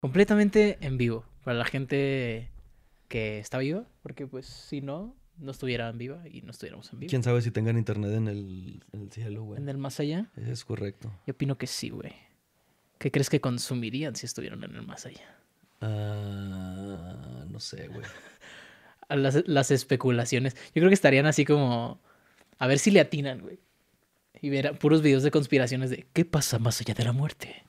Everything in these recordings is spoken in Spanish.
completamente en vivo para la gente que está viva, porque pues si no, no estuvieran viva y no estuviéramos en vivo. ¿Quién sabe si tengan internet en el, cielo, güey? ¿En el más allá? Es correcto. Yo opino que sí, güey. ¿Qué crees que consumirían si estuvieran en el más allá? Ah, no sé, güey. las, las especulaciones. Yo creo que estarían así como... A ver si le atinan, güey. Y verán puros videos de conspiraciones de qué pasa más allá de la muerte.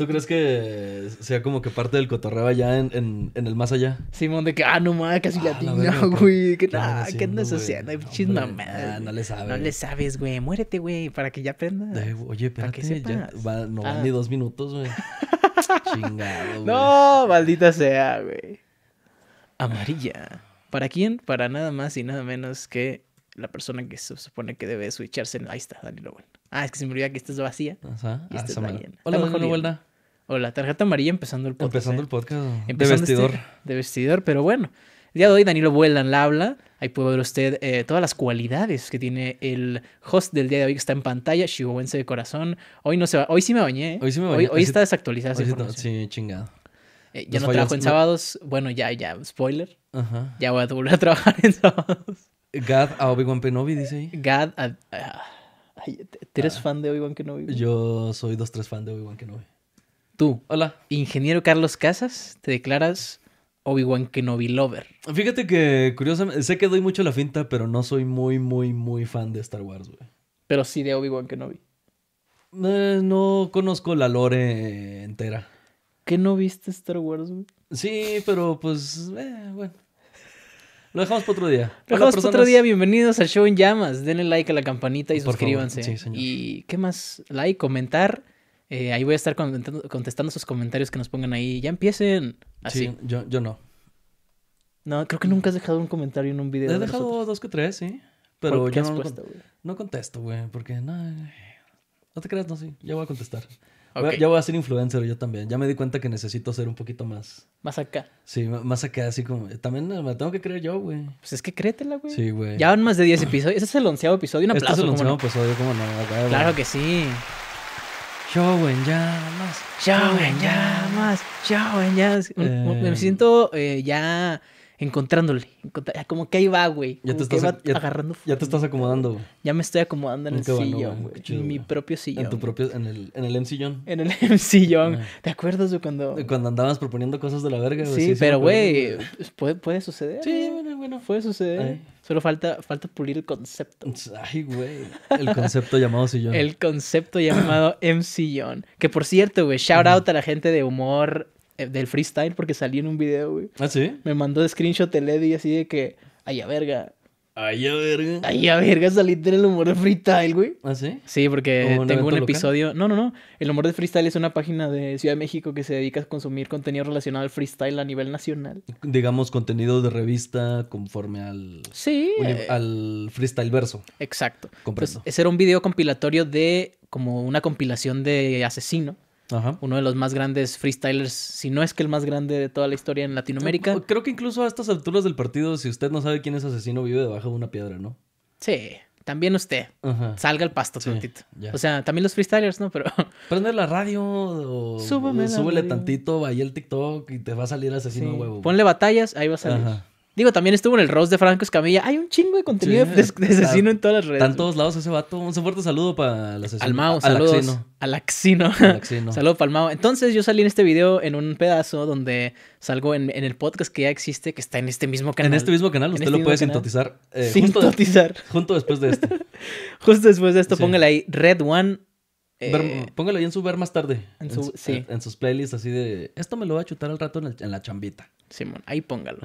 ¿Tú crees que sea como que parte del cotorreo allá en, en, el más allá? Simón, de que, ah, no mames, casi ah, la latino, güey. Que nada, ¿qué andas ah, haciendo? así, No ah, le sabes. No le sabes, güey. Muérete, güey, para que ya aprenda oye, espérate, ya va, no van ni dos minutos, güey. Chingado, güey. No, maldita sea, güey. Amarilla. ¿Para quién? Para nada más y nada menos que la persona que se supone que debe switcharse. Ahí está, dani lo Ah, es que se me olvidó que esta es vacía. Ajá. Y esta ah, es la mejor Hola, vuelta o la tarjeta amarilla empezando el podcast. Empezando ¿eh? el podcast. de este vestidor. de vestidor, pero bueno. El día de hoy Danilo Vuelan la habla. Ahí puede ver usted eh, todas las cualidades que tiene el host del día de hoy que está en pantalla, chihuahuense de corazón. Hoy no se va, hoy sí me bañé. ¿eh? Hoy sí me bañé. Hoy, está desactualizada Sí, chingado. ya no trabajo en sábados. Bueno, ya, ya, spoiler. Ajá. Ya voy a volver a trabajar en sábados. Gad a Obi-Wan Kenobi, dice ahí. Gad a... Ah, ¿Tres ¿Eres ah. fan de Obi-Wan Kenobi? Yo soy dos, tres fan de Obi-Wan Kenobi. Tú. Hola. Ingeniero Carlos Casas, te declaras Obi-Wan Kenobi Lover. Fíjate que, curiosamente, sé que doy mucho la finta, pero no soy muy, muy, muy fan de Star Wars, güey. Pero sí de Obi-Wan Kenobi. Eh, no conozco la lore entera. ¿Qué no viste Star Wars, güey? Sí, pero pues, eh, bueno. Lo dejamos para otro día. Lo dejamos para otro día. Bienvenidos al show en llamas. Denle like a la campanita y suscríbanse. Sí, señor. Y qué más, like, comentar eh, ahí voy a estar contestando esos comentarios que nos pongan ahí. Ya empiecen. Así. Sí, yo, yo no. No, creo que nunca has dejado un comentario en un video. He dejado dos que tres, sí. Pero yo no, puesto, güey? no contesto, güey, porque no, no te creas, no, sí, ya voy a contestar. ya voy a ser influencer yo también. Ya me di cuenta que necesito ser un poquito más. Más acá. Sí, más acá, así como. También me tengo que creer yo, güey. Pues es que créetela, güey. Sí, güey. Ya van más de 10 episodios. Ese es el onceavo episodio. Un aplauso. Este es el onceavo episodio, ¿cómo no? claro que sí. Show en llamas. Show en llamas. Show en llamas. Eh, Me siento eh, ya encontrándole. Ah, como que ahí va, güey. Ya te estás agarrando. Ya te estás acomodando, Ya me estoy acomodando en, el sillón, En mi propio sillón. En tu propio, en el, en el M sillón. En el M sillón. Ah. ¿Te acuerdas de cuando? Cuando andabas proponiendo cosas de la verga, güey. Sí, pero güey, pues, puede, puede suceder. Sí, ¿eh? bueno, bueno. Puede suceder. Solo falta, falta pulir el concepto. Ay, güey. El concepto llamado sillón. El concepto llamado M sillón. Que por cierto, güey, shout out a la gente de humor eh, del freestyle porque salí en un video, güey. ¿Ah, sí? Me mandó screenshot el Eddie así de que, ay, a verga. Ay, a verga. Ay, a verga, Salí en el humor de freestyle, güey. ¿Ah, sí? Sí, porque tengo un episodio. No, no, no. El humor de freestyle es una página de Ciudad de México que se dedica a consumir contenido relacionado al freestyle a nivel nacional. Digamos, contenido de revista conforme al. Sí. Eh, al freestyle verso. Exacto. Comprendo. ese era un video compilatorio de. como una compilación de asesino. Ajá. uno de los más grandes freestylers, si no es que el más grande de toda la historia en Latinoamérica. Creo que incluso a estas alturas del partido, si usted no sabe quién es asesino, vive debajo de una piedra, ¿no? Sí, también usted. Salga el pasto, tantito. O sea, también los freestylers, ¿no? Pero. Prende la radio o, súbele tantito, vaya el TikTok y te va a salir asesino huevo. Ponle batallas, ahí va a salir. Digo, también estuvo en el roast de Franco Escamilla. Hay un chingo de contenido de, asesino en todas las redes. Está en todos lados ese vato. Un fuerte saludo para el asesino. Al Mao, saludos. Alaxino. Axino. saludo para el Mao. Entonces, yo salí en este video en un pedazo donde salgo en, el podcast que ya existe, que está en este mismo canal. En este mismo canal. Usted este lo puede sintotizar. Eh, sintetizar. Junto, después de esto. justo después de esto, póngale ahí Red One eh, póngalo ahí en su ver más tarde. En, sus playlists así de... Esto me lo va a chutar al rato en, la chambita. Simón, ahí póngalo.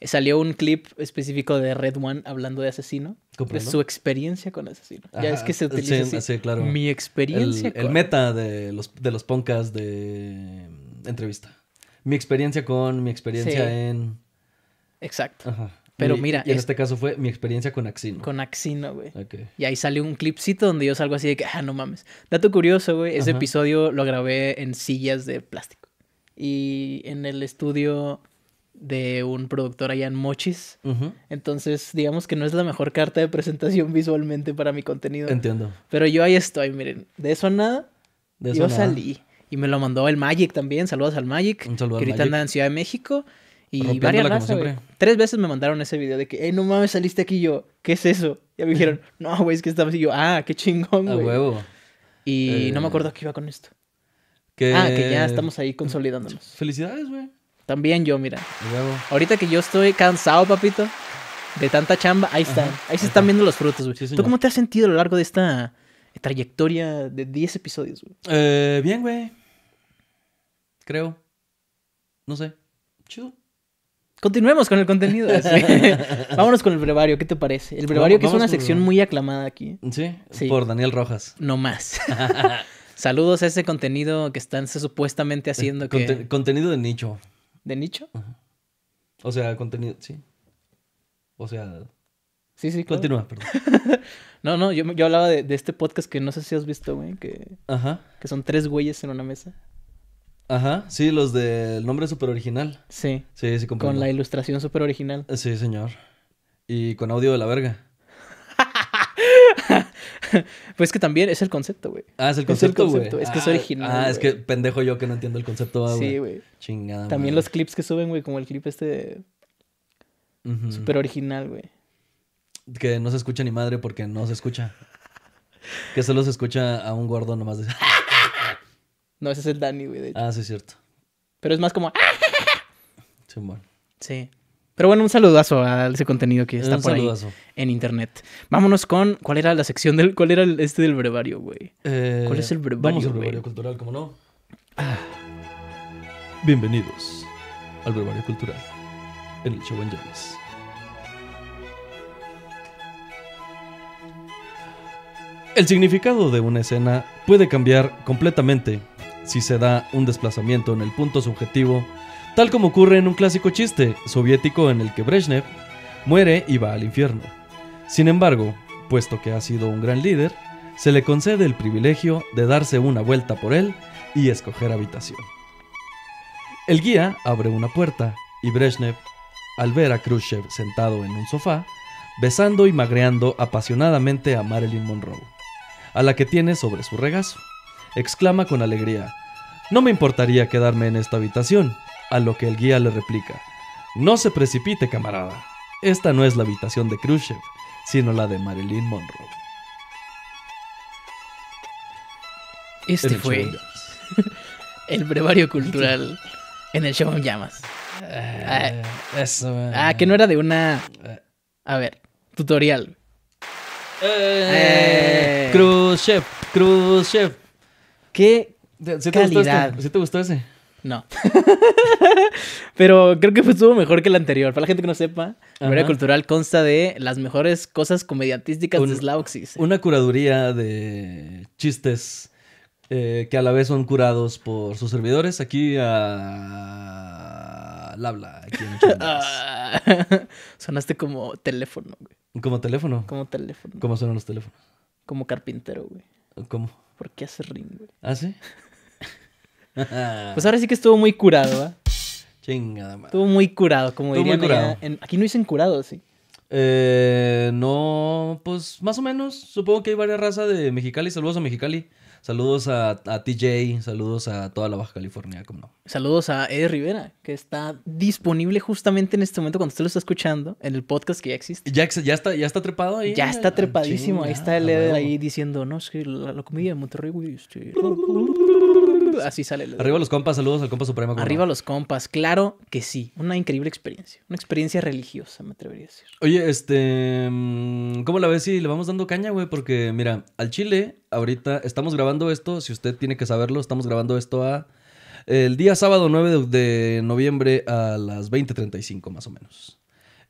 Eh, salió un clip específico de Red One hablando de asesino. De su experiencia con asesino. Ya es que se utiliza así. claro. Mi experiencia el, El meta de los, de los podcasts de entrevista. Mi experiencia con, mi experiencia en... Exacto. Pero mira. Y en este caso fue mi experiencia con Axino. Con Axino, güey. Y ahí salió un clipcito donde yo salgo así de que, ah, no mames. Dato curioso, güey. Ese episodio lo grabé en sillas de plástico. Y en el estudio de un productor allá en Mochis. Entonces, digamos que no es la mejor carta de presentación visualmente para mi contenido. Entiendo. Pero yo ahí estoy, miren, de eso nada, yo salí. Y me lo mandó el Magic también, saludos al Magic. Un saludo que ahorita en Ciudad de México. Y varias razas, Tres veces me mandaron ese video de que, eh, no mames, saliste aquí yo. ¿Qué es eso? Y me dijeron, no, güey, es que estamos... Y yo, ah, qué chingón, güey. huevo. Y no me eh, acuerdo a qué iba con esto. Ah, que ya estamos ahí consolidándonos. Felicidades, güey. También yo, mira. Ahorita que yo estoy cansado, papito, de tanta chamba, ahí están. ahí se están viendo los frutos, güey. ¿Tú cómo te has sentido a lo largo de esta eh, trayectoria de 10 episodios, güey? Eh, bien, güey. Creo. No sé. Chido. Continuemos con el contenido. Vámonos con el brevario, ¿qué te parece? El brevario que es una sección muy aclamada aquí. ¿Sí? por Daniel Rojas. No más. Saludos a ese contenido que están supuestamente haciendo. que... contenido de nicho. ¿De nicho? O sea, contenido, sí. O sea... Sí, sí, Continúa, perdón. no, no, yo, yo hablaba de, este podcast que no sé si has visto, güey, que... Ajá. Que son tres güeyes en una mesa. Ajá, sí, los del nombre super original. Sí. Sí, sí, Con la ilustración super original. Sí, señor. Y con audio de la verga. pues que también es el concepto, güey. Ah, es el concepto, güey. Es, que es ah, original. Ah, es que pendejo yo que no entiendo el concepto, ah, güey. Sí, güey. Chingada. También los clips que suben, güey, como el clip este. De... Súper original, güey. Que no se escucha ni madre porque no se escucha. que solo se escucha a un gordo nomás no, ese es el Dani, güey, Ah, sí, es cierto. Pero es más como. sí, Sí. Pero bueno, un saludazo a ese contenido que está por ahí en internet. Vámonos con cuál era la sección del cuál era este del brevario, güey. Eh, ¿Cuál es el brevario? Vamos al brevario cultural, ¿cómo no? Bienvenidos al brevario cultural en el show en El significado de una escena puede cambiar completamente si se da un desplazamiento en el punto subjetivo tal como ocurre en un clásico chiste soviético en el que Brezhnev muere y va al infierno. Sin embargo, puesto que ha sido un gran líder, se le concede el privilegio de darse una vuelta por él y escoger habitación. El guía abre una puerta y Brezhnev, al ver a Khrushchev sentado en un sofá, besando y magreando apasionadamente a Marilyn Monroe, a la que tiene sobre su regazo, exclama con alegría, No me importaría quedarme en esta habitación, a lo que el guía le replica. No se precipite, camarada. Esta no es la habitación de Khrushchev, sino la de Marilyn Monroe. Este fue el brevario cultural en el Shaman Llamas. Eh, ah, eh. ah, que no era de una. Eh. A ver, tutorial. Eh, Khrushchev ¿Qué? Este? calidad. Gustó te gustó ese? No. Pero creo que estuvo mejor que el anterior. Para la gente que no sepa, la memoria cultural consta de las mejores cosas comediantísticas de Slauxis. Una curaduría de chistes eh, que a la vez son curados por sus servidores aquí a. habla. Aquí Sonaste como teléfono, güey. ¿Como teléfono? Como teléfono. ¿Cómo suenan los teléfonos? Como carpintero, güey. ¿Cómo? ¿Por hace ring, güey? ¿Ah, sí? Pues ahora sí que estuvo muy curado, Chingada Estuvo muy curado, como diría Aquí no dicen curado, sí. Eh, no, pues más o menos. Supongo que hay varias razas de Mexicali. Saludos a Mexicali. Saludos a, TJ, saludos a toda la Baja California, como no. Saludos a Ed Rivera, que está disponible justamente en este momento cuando usted lo está escuchando en el podcast que ya existe. Ya, está, ya está trepado ahí. Ya está trepadísimo. ahí está el Ed ahí diciendo, no, es que la, comida de Monterrey, güey. Este, Así sale. Arriba los compas, saludos al compa supremo. Arriba los compas, claro que sí. Una increíble experiencia. Una experiencia religiosa, me atrevería a decir. Oye, este. Mm, ¿Cómo la ves si le vamos dando caña, güey? Porque, mira, al Chile, ahorita estamos grabando esto. Si usted tiene que saberlo, estamos grabando esto a. El día sábado 9 de, noviembre a las 20.35 más o menos.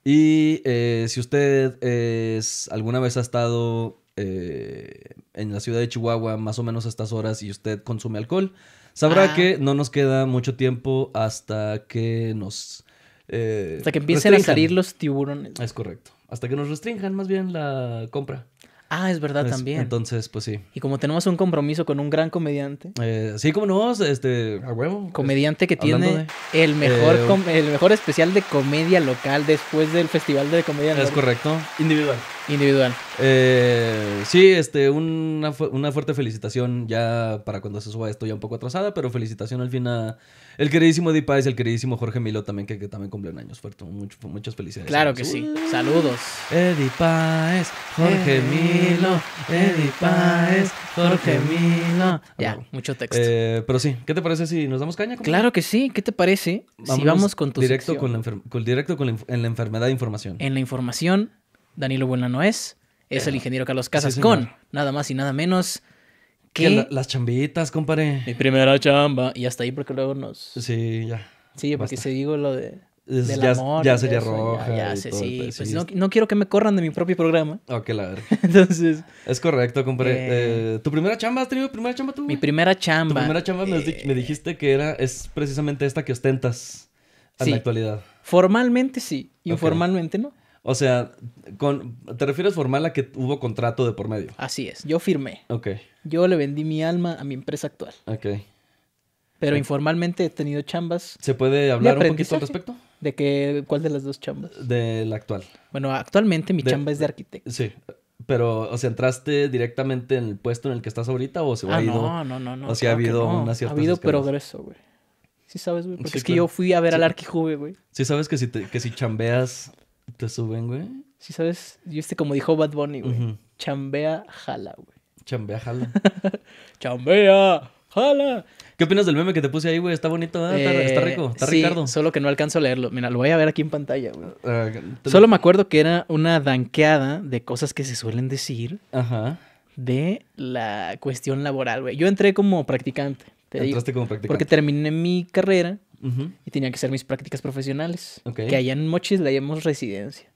Y eh, si usted es, eh, alguna vez ha estado eh, en la ciudad de Chihuahua más o menos a estas horas y usted consume alcohol, sabrá ah. que no nos queda mucho tiempo hasta que nos... Eh, hasta que empiecen a salir los tiburones. Es correcto. Hasta que nos restrinjan más bien la compra. Ah, es verdad también. Entonces, pues sí. Y como tenemos un compromiso con un gran comediante. Eh, sí, como no, este, a huevo. Comediante que tiene el mejor eh, el mejor especial de comedia local después del Festival de Comedia Es correcto. Individual individual. Eh, sí, este, una, fuerte felicitación ya para cuando se suba esto, ya un poco atrasada, pero felicitación al fin a el queridísimo Eddie el queridísimo Jorge Milo también, que, que también cumplen años. Fuerte, mucho, muchas felicidades. Claro que sí. Saludos. Eddie Jorge eh. Milo, Eddie Jorge eh. Milo. Ya, mucho texto. pero sí, ¿qué te parece si nos damos caña? Claro que sí, ¿qué te parece? si vamos con tu directo Con directo con en la enfermedad de información. En la información Danilo no es, es el ingeniero Carlos Casas con nada más y nada menos que... las chambitas, compadre. Mi primera chamba. Y hasta ahí porque luego nos... Sí, ya. Sí, porque si digo lo de... ya, ya sería roja. Ya, sé, sí. Pues No, quiero que me corran de mi propio programa. Ok, la verdad. Entonces. Es correcto, compadre. Eh, eh, ¿Tu primera chamba? ¿Has tenido primera chamba tú? Mi primera chamba. Tu primera chamba me, eh, dijiste que era, es precisamente esta que ostentas en la actualidad. Formalmente sí, informalmente no. O sea, con, ¿te refieres formal a que hubo contrato de por medio? Así es, yo firmé. Ok. Yo le vendí mi alma a mi empresa actual. Ok. Pero informalmente he tenido chambas. ¿Se puede hablar un poquito al respecto? ¿De qué, cuál de las dos chambas? De la actual. Bueno, actualmente mi chamba es de arquitecto. Sí. Pero, o sea, ¿entraste directamente en el puesto en el que estás ahorita o se ah, ha ido? No, no, no, no. O sea, ha habido una cierta. Ha habido progreso, güey. Sí sabes, güey. Porque es que yo fui a ver al Arquijube, güey. Sí sabes que si chambeas te suben, güey. Sí, ¿sabes? Yo este, como dijo Bad Bunny, güey. Chambea, jala, güey. Chambea, jala. Chambea, jala. ¿Qué opinas del meme que te puse ahí, güey? Está bonito, ¿eh? está, eh, rico, está sí, Ricardo. Solo que no alcanzo a leerlo. Mira, lo voy a ver aquí en pantalla, güey. Ah, solo me acuerdo que era una danqueada de cosas que se suelen decir. Ajá. De la cuestión laboral, güey. Yo entré como practicante. Entraste como practicante. Porque terminé mi carrera y tenía que ser mis prácticas profesionales. Que allá en Mochis le llamamos residencia.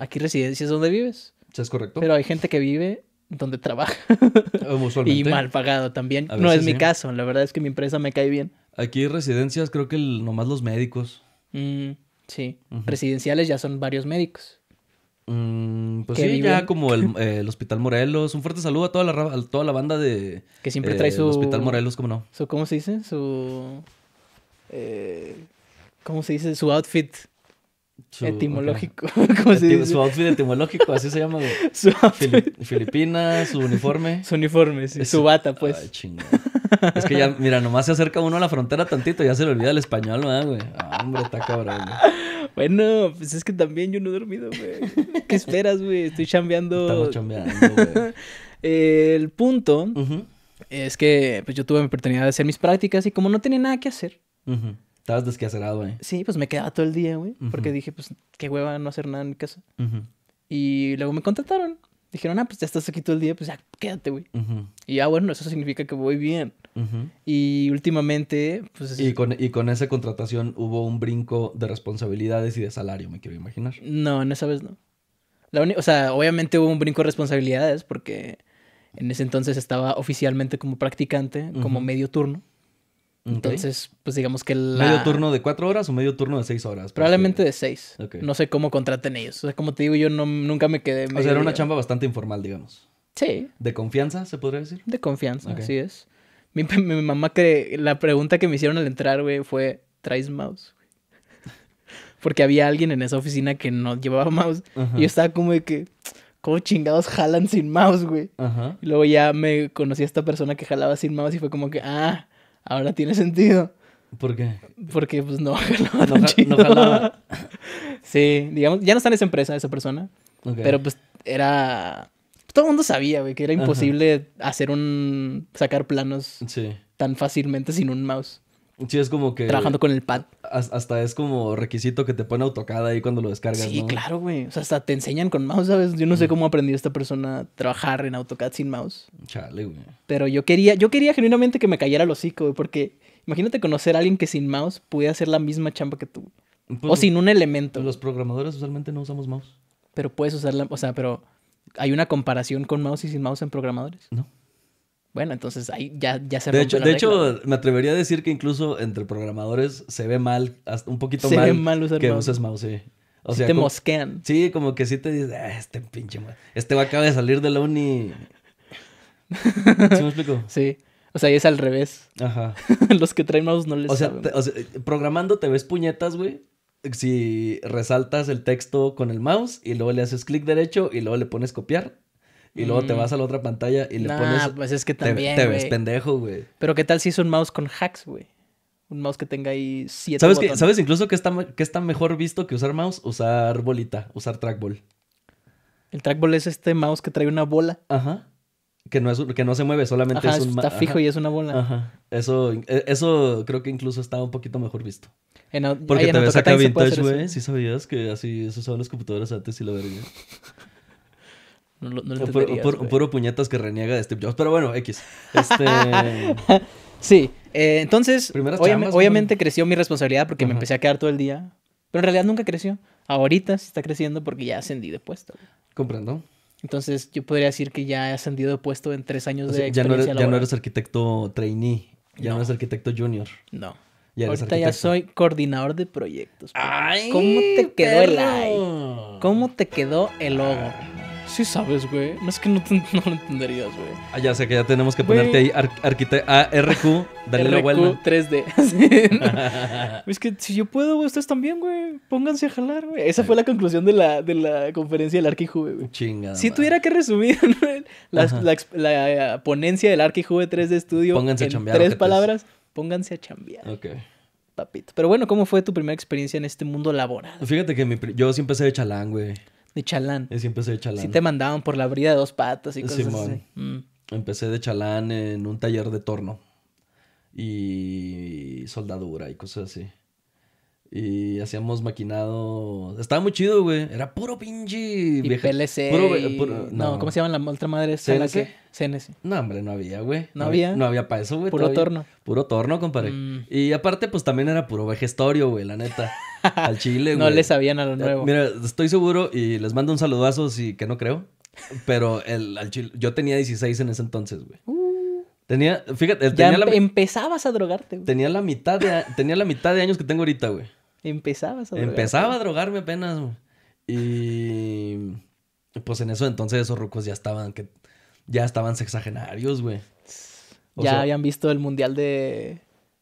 Aquí residencia es donde vives. ¿Es correcto? Pero hay gente que vive donde trabaja. y mal pagado también. no es mi caso, la verdad es que mi empresa me cae bien. Aquí residencias creo que nomás los médicos. Mm, sí, residenciales ya son varios médicos. Mm, pues sí, ya como eh, el, Hospital Morelos. Un fuerte saludo a toda la, toda la banda de... Que siempre trae eh, su... Hospital Morelos, ¿cómo no? Su, ¿Cómo se dice? Su... Eh, ¿cómo se dice? Su outfit etimológico. ¿Cómo se dice? Su outfit etimológico, así se llama. Güey. Su Filipina, su uniforme. Su uniforme, sí. Su bata, pues. Es que ya, mira, nomás se acerca uno a la frontera tantito, ya se le olvida el español, ¿verdad, güey? Ah, hombre, está cabrón, Bueno, pues es que también yo no he dormido, güey. ¿Qué esperas, güey? Estoy chambeando. Estamos chambeando, güey. el punto es que pues, yo tuve mi oportunidad de hacer mis prácticas y como no tenía nada que hacer, Estabas desquacerado, ¿eh? Sí, pues me quedaba todo el día, güey. Porque dije, pues, qué hueva no hacer nada en mi casa. Y luego me contrataron. Dijeron, ah, pues ya estás aquí todo el día, pues ya quédate, güey. Y ya, ah, bueno, eso significa que voy bien. Y últimamente, pues. Y con, y con esa contratación hubo un brinco de responsabilidades y de salario, me quiero imaginar. No, en esa vez no. La o sea, obviamente hubo un brinco de responsabilidades porque en ese entonces estaba oficialmente como practicante, como medio turno. Entonces, pues digamos que la... ¿Medio turno de cuatro horas o medio turno de seis horas? Probablemente de seis. No sé cómo contraten ellos. O sea, como te digo, yo no, nunca me quedé... o sea, era una chamba bastante informal, digamos. Sí. ¿De confianza, se podría decir? De confianza, así es. Mi, mamá, que la pregunta que me hicieron al entrar, güey, fue, ¿traes mouse? porque había alguien en esa oficina que no llevaba mouse. Y yo estaba como de que... ¿Cómo chingados jalan sin mouse, güey? Ajá. Y luego ya me conocí a esta persona que jalaba sin mouse y fue como que, ah, ahora tiene sentido. ¿Por qué? Porque pues no jalaba. No, jalaba. sí, digamos, ya no está en esa empresa esa persona. Pero pues era. Pues, todo el mundo sabía, güey, que era imposible hacer un. sacar planos tan fácilmente sin un mouse. Sí, es como que. Trabajando con el pad. Hasta es como requisito que te pone AutoCAD ahí cuando lo descargas. Sí, claro, güey. O sea, hasta te enseñan con mouse, ¿sabes? Yo no sé cómo aprendió esta persona a trabajar en AutoCAD sin mouse. Chale, güey. Pero yo quería, yo quería genuinamente que me cayera el hocico, güey, porque imagínate conocer a alguien que sin mouse pudiera hacer la misma chamba que tú. Pues o sin un elemento. Los programadores usualmente no usamos mouse. Pero puedes usarla, o sea, pero ¿hay una comparación con mouse y sin mouse en programadores? No. Bueno, entonces ahí ya, ya se de hecho, De hecho, me atrevería a decir que incluso entre programadores se ve mal, un poquito se mal, ve mal usar que uses mouse, sí. O sea, te mosquean. Sí, como que sí te dices, ah, este pinche Este va acaba de salir de la uni. ¿Sí me explico? Sí. O sea, es al revés. Ajá. Los que traen mouse no les o sea, programando te ves puñetas, güey. Si resaltas el texto con el mouse y luego le haces clic derecho y luego le pones copiar y luego te mm. vas a la otra pantalla y le pones. pues es que también. Te, ves pendejo, güey. Pero ¿qué tal si es un mouse con hacks, güey? Un mouse que tenga ahí siete ¿Sabes Que, ¿Sabes incluso qué está, que está mejor visto que usar mouse? Usar bolita, usar trackball. El trackball es este mouse que trae una bola. Ajá. Que no, es, que no se mueve, solamente es un... mouse. Está fijo y es una bola. Ajá. Eso, e, eso creo que incluso está un poquito mejor visto. Porque te ves acá vintage, güey. Sí sabías que así se usaban las computadoras antes y la verga. No, lo puro, puro, puñetas que reniega de Steve Jobs. Pero bueno, X. Este... sí. Eh, entonces, obviamente creció mi responsabilidad porque me empecé a quedar todo el día. Pero en realidad nunca creció. Ahorita sí está creciendo porque ya ascendí de puesto. Comprendo. Entonces, yo podría decir que ya he ascendido de puesto en tres años de experiencia ya no, eres, ya no eres arquitecto trainee. Ya no, eres arquitecto junior. No. Ya Ahorita ya soy coordinador de proyectos. ¿Cómo te quedó el like? ¿Cómo te quedó el logo? Sí sabes, güey. No es que no, lo entenderías, güey. Ah, ya sé que ya tenemos que ponerte ahí RQ, dale RQ la vuelta. 3D. es que si yo puedo, güey, ustedes también, güey. Pónganse a jalar, güey. Esa fue la conclusión de la, de la conferencia del Arquijube, güey. Chingada. Si tuviera que resumir la, la, eh, ponencia del Arquijube 3D Studio pónganse en a tres palabras, pónganse a chambear. Ok. Papito. Pero bueno, ¿cómo fue tu primera experiencia en este mundo laboral? Fíjate que yo siempre sé de chalán, güey. De chalán. sí empecé de chalán. Sí te mandaban por la brida de dos patas y cosas así. Mm. Empecé de chalán en un taller de torno. Y soldadura y cosas así. Y hacíamos maquinado. Estaba muy chido, güey. Era puro pinche. PLC. No. ¿cómo se llaman la otra madre? ¿CNC? CNC. No, hombre, no había, güey. No, había. No había para eso, güey. Puro torno. Puro torno, compadre. Mm. Y aparte, pues también era puro vejestorio, güey, la neta. Al chile, güey. No le sabían a lo eh, nuevo. mira, estoy seguro y les mando un saludazo si que no creo. Pero el, al chile, yo tenía 16 en ese entonces, güey. Uh. tenía, fíjate, empezabas a drogarte, güey. Tenía la mitad de, tenía la mitad de años que tengo ahorita, güey. Empezabas a drogarme. Empezaba a drogarme apenas, güey. Y pues en eso entonces esos rucos ya estaban que ya estaban sexagenarios, güey. ya habían visto el mundial de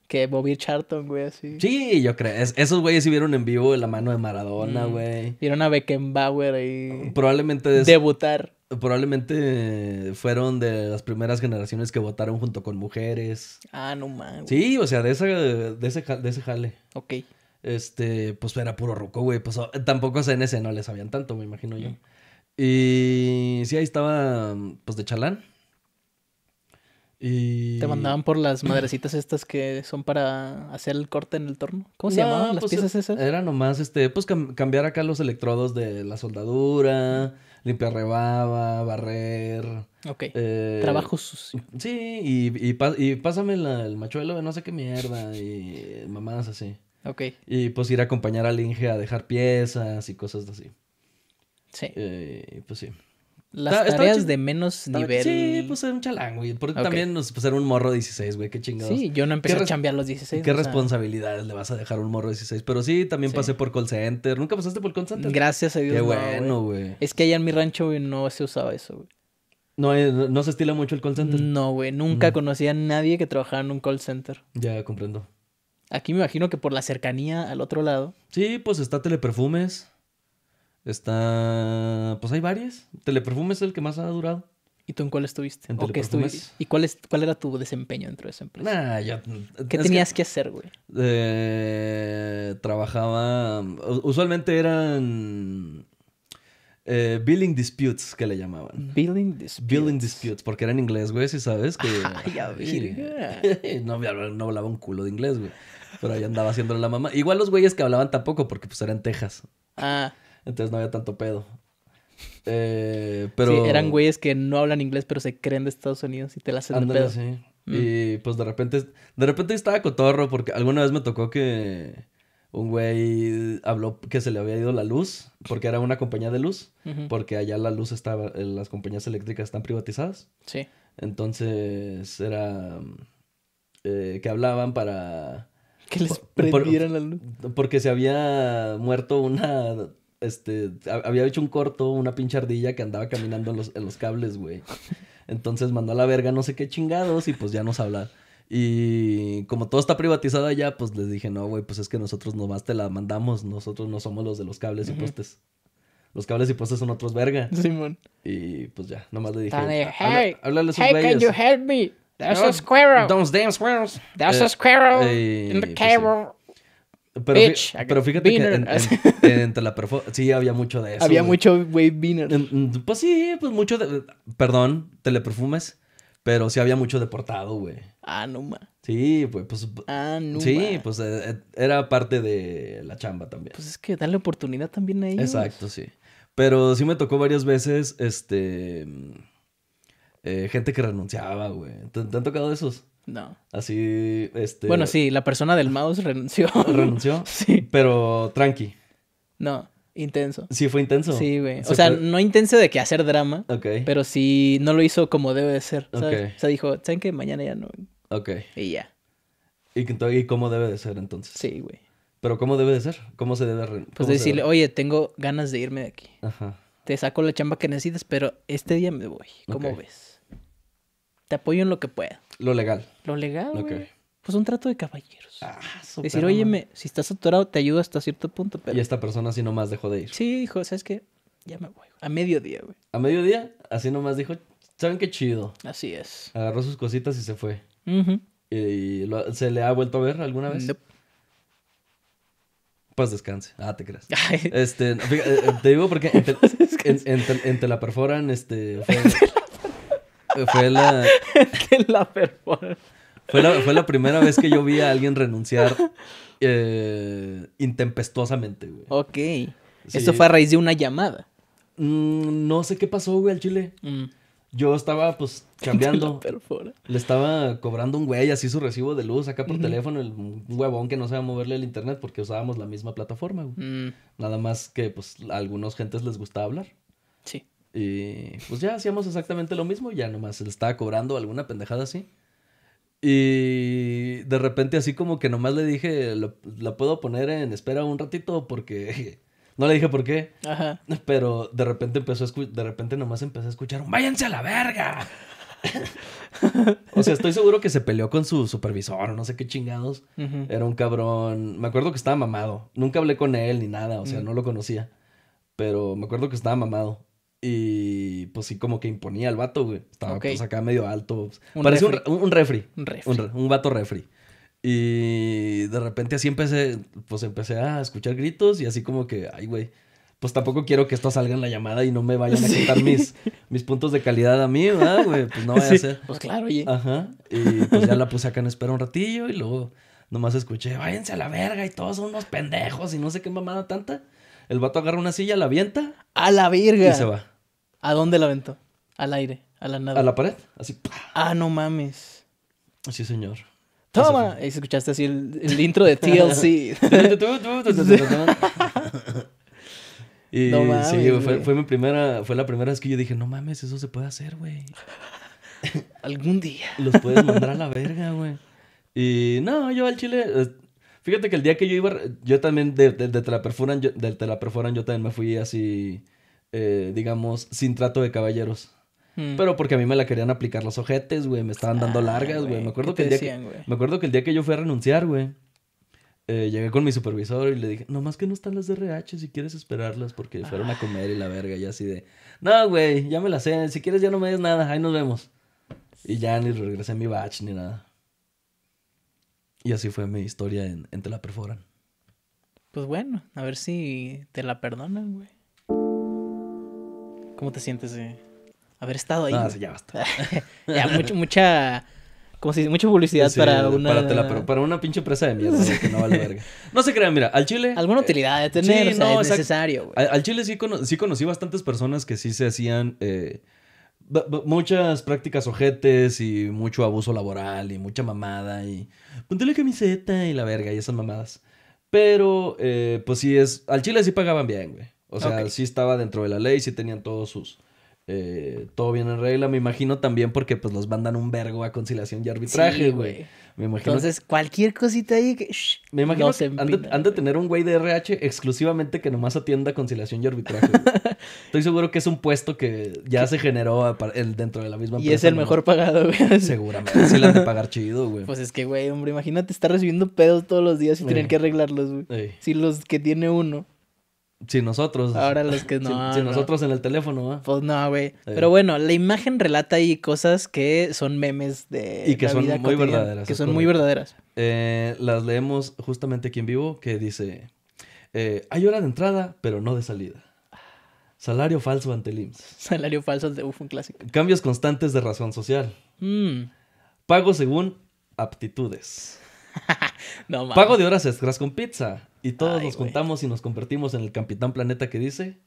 que Bobby Charlton, güey, así. Sí, yo creo. esos güeyes sí vieron en vivo la mano de Maradona, mm. güey. Vieron a Beckenbauer ahí. Probablemente. de debutar. Probablemente fueron de las primeras generaciones que votaron junto con mujeres. Ah, no mames. Sí, o sea, de ese, de ese, jale. Ok. Este, pues era puro roco, güey. Pues tampoco CNC no le sabían tanto, me imagino yo. Mm. Y sí, ahí estaba, pues de chalán. Y... Te mandaban por las madrecitas estas que son para hacer el corte en el torno. ¿Cómo se llamaban las pues, piezas eh, esas? Era nomás, este, pues cambiar acá los electrodos de la soldadura, limpiar rebaba, barrer. Ok. Eh, Trabajos Sí, y, pásame el machuelo de no sé qué mierda y mamadas así. Ok. Y pues ir a acompañar al Inge a dejar piezas y cosas así. Sí. Eh, pues sí. Las tareas de menos nivel. Sí, pues era un chalán, güey. Porque también nos pues, era un morro 16, güey. Qué chingados. Sí, yo no empecé a chambear los 16. ¿Qué responsabilidades le vas a dejar a un morro 16? Pero sí, también pasé por call center. ¿Nunca pasaste por call center? Gracias a Dios. Qué bueno, güey. Es que allá en mi rancho, güey, no se usaba eso, güey. No, eh, no se estila mucho el call center. No, güey. Nunca conocía mm. conocí a nadie que trabajara en un call center. Ya, comprendo. Aquí me imagino que por la cercanía al otro lado. Sí, pues está Teleperfumes. Está. Pues hay varias. Teleperfume es el que más ha durado. ¿Y tú en cuál estuviste? ¿En estuviste? ¿Y cuál, es, cuál era tu desempeño dentro de esa empresa? yo, ¿Qué tenías que, hacer, güey? Eh, trabajaba. Usualmente eran. Eh, billing disputes, que le llamaban. Billing disputes. Billing disputes, porque era en inglés, güey, si sabes que. ya no, hablaba un culo de inglés, güey. Pero ahí andaba haciéndole la mamá. Igual los güeyes que hablaban tampoco, porque pues eran Texas. Ah. Entonces no había tanto pedo. Eh, pero... Sí, eran güeyes que no hablan inglés, pero se creen de Estados Unidos y te la hacen pedo. Sí. Mm. Y pues de repente, de repente estaba cotorro, porque alguna vez me tocó que un güey habló que se le había ido la luz, porque era una compañía de luz, porque allá la luz estaba, eh, las compañías eléctricas están privatizadas. Sí. Entonces era eh, que hablaban para... Que les prendieran la luz. Porque se había muerto una este, había hecho un corto, una pinchardilla que andaba caminando en los, en los cables, güey. Entonces mandó a la verga no sé qué chingados y pues ya nos habla. Y como todo está privatizado allá, pues les dije, no, güey, pues es que nosotros nomás te la mandamos, nosotros no somos los de los cables y postes. Los cables y postes son otros verga. Simón. Y pues ya, nomás le dije, hey, háblale hey, can you help me? There's a oh, squirrel. Those damn squirrels. There's a eh, squirrel eh, in the pues, cable. Pero, fíjate que en, la sí había mucho de eso. Había mucho güey beaner. Pues sí, pues mucho de perdón, teleperfumes, pero sí había mucho deportado, güey. Ah, no Sí, pues pues ah, no, Sí, pues eh, eh, era parte de la chamba también. Pues es que dale oportunidad también a ellos. Exacto, sí. Pero sí me tocó varias veces este eh, gente que renunciaba, güey. ¿Te, ¿Te, han tocado esos? No. Así, este... Bueno, sí, la persona del mouse renunció. ¿Renunció? Sí. Pero tranqui. No, intenso. Sí, fue intenso. Sí, güey. o sea, no intenso de que hacer drama. Ok. Pero sí, no lo hizo como debe de ser. ¿sabes? O sea, dijo, ¿saben qué? Mañana ya no. Ok. Y ya. ¿Y, cómo debe de ser entonces? Sí, güey. Pero ¿cómo debe de ser? ¿Cómo se debe Pues decirle, oye, tengo ganas de irme de aquí. Ajá. Te saco la chamba que necesites, pero este día me voy. ¿Cómo ves? Te apoyo en lo que pueda. Lo legal. Lo legal, güey. Pues un trato de caballeros. Ah, Decir, oye, si estás atorado, te ayudo hasta cierto punto, pero... Y esta persona así nomás dejó de ir. Sí, hijo, ¿sabes qué? Ya me voy. A mediodía, güey. A mediodía, así nomás dijo, ¿saben qué chido? Así es. Agarró sus cositas y se fue. ¿Y se le ha vuelto a ver alguna vez? Pues descanse. Ah, te creas. Este, eh, eh, te digo porque en, te, la perforan, este, fue la... fue, la, primera vez que yo vi a alguien renunciar eh, intempestuosamente, güey. Ok. ¿Eso Esto fue a raíz de una llamada. Mm, no sé qué pasó, güey, al chile. Mm. Yo estaba, pues, cambiando. Le estaba cobrando un güey así su recibo de luz acá por teléfono, el, un huevón que no a moverle el internet porque usábamos la misma plataforma, güey. Mm. Nada más que, pues, a algunos gentes les gusta hablar. Sí. Y pues ya hacíamos exactamente lo mismo, ya nomás se le estaba cobrando alguna pendejada así. Y de repente así como que nomás le dije, la puedo poner en espera un ratito porque... No le dije por qué. Ajá. Pero de repente empezó de repente nomás empecé a escuchar un váyanse a la verga. o sea, estoy seguro que se peleó con su supervisor, no sé qué chingados. Era un cabrón. Me acuerdo que estaba mamado. Nunca hablé con él ni nada, o sea, no lo conocía. Pero me acuerdo que estaba mamado. Y pues sí, como que imponía el vato, güey. Estaba pues acá medio alto. Parece Un, un, refri. Un refri. Un, vato refri. Y de repente así empecé, pues empecé a escuchar gritos y así como que, ay, güey, pues tampoco quiero que esto salga en la llamada y no me vayan a quitar mis, mis puntos de calidad a mí, ¿verdad, güey? Pues no vaya a ser. Pues claro, oye. Ajá. Y pues ya la puse acá en espera un ratillo y luego nomás escuché, váyanse a la verga y todos son unos pendejos y no sé qué mamada tanta. El vato agarra una silla, la avienta. A la verga. Y se va. ¿A dónde la aventó? Al aire, a la nada. A la pared, así. Ah, no mames. Sí, señor. Toma. Y escuchaste así el, intro de TLC. y no mames, sí, fue, fue, mi primera, fue la primera vez que yo dije, no mames, eso se puede hacer, güey. Algún día. Los puedes mandar a la verga, güey. Y no, yo al chile, Fíjate que el día que yo iba, yo también, de, de, la perforan, yo, te la perforan, yo también me fui así, eh, digamos, sin trato de caballeros. Mm. Pero porque a mí me la querían aplicar los ojetes, güey. Me estaban dando ah, largas, güey. Me, acuerdo que el día que, me acuerdo que el día que yo fui a renunciar, güey. Eh, llegué con mi supervisor y le dije, nomás que no están las de RH si quieres esperarlas porque ah. fueron a comer y la verga y así de, no, güey, ya me las sé, si quieres ya no me des nada, ahí nos vemos. Y ya ni regresé a mi batch ni nada. Y así fue mi historia en, Te la perforan. Pues bueno, a ver si te la perdonan, güey. ¿Cómo te sientes de haber estado ahí? Ah, ya basta. ya, mucha... Como si mucha publicidad para una... Para, una pinche empresa de mierda que no vale verga. No se crean, mira, al Chile... Alguna eh, utilidad de tener, no, es necesario, güey. Al, Chile sí, conocí bastantes personas que sí se hacían... Eh, muchas prácticas ojetes y mucho abuso laboral y mucha mamada y ponte la camiseta y la verga y esas mamadas. Pero, eh, pues sí es, al chile sí pagaban bien, güey. O sea, sí estaba dentro de la ley, sí tenían todos sus... Eh, todo bien en regla, me imagino también porque pues los mandan un vergo a conciliación y arbitraje, güey. Entonces, cualquier cosita ahí que. me imagino que han, de, tener un güey de RH exclusivamente que nomás atienda conciliación y arbitraje. Estoy seguro que es un puesto que ya se generó dentro de la misma empresa. Y es el mejor pagado, güey. Seguramente. Sí, le de pagar chido, güey. Pues es que, güey, hombre, imagínate estar recibiendo pedos todos los días y tener que arreglarlos, güey. Si los que tiene uno sin nosotros. Ahora los que no. Sin, nosotros en el teléfono, Pues no, güey. Pero bueno, la imagen relata ahí cosas que son memes de. Y que son muy verdaderas. Que eh, son muy verdaderas. las leemos justamente aquí en vivo, que dice: eh, Hay hora de entrada, pero no de salida. Salario falso ante el Salario falso de UF, un clásico. Cambios constantes de razón social. Mm. Pago según aptitudes. no, Pago de horas extras con pizza. Y todos nos juntamos y nos convertimos en el Capitán Planeta que dice: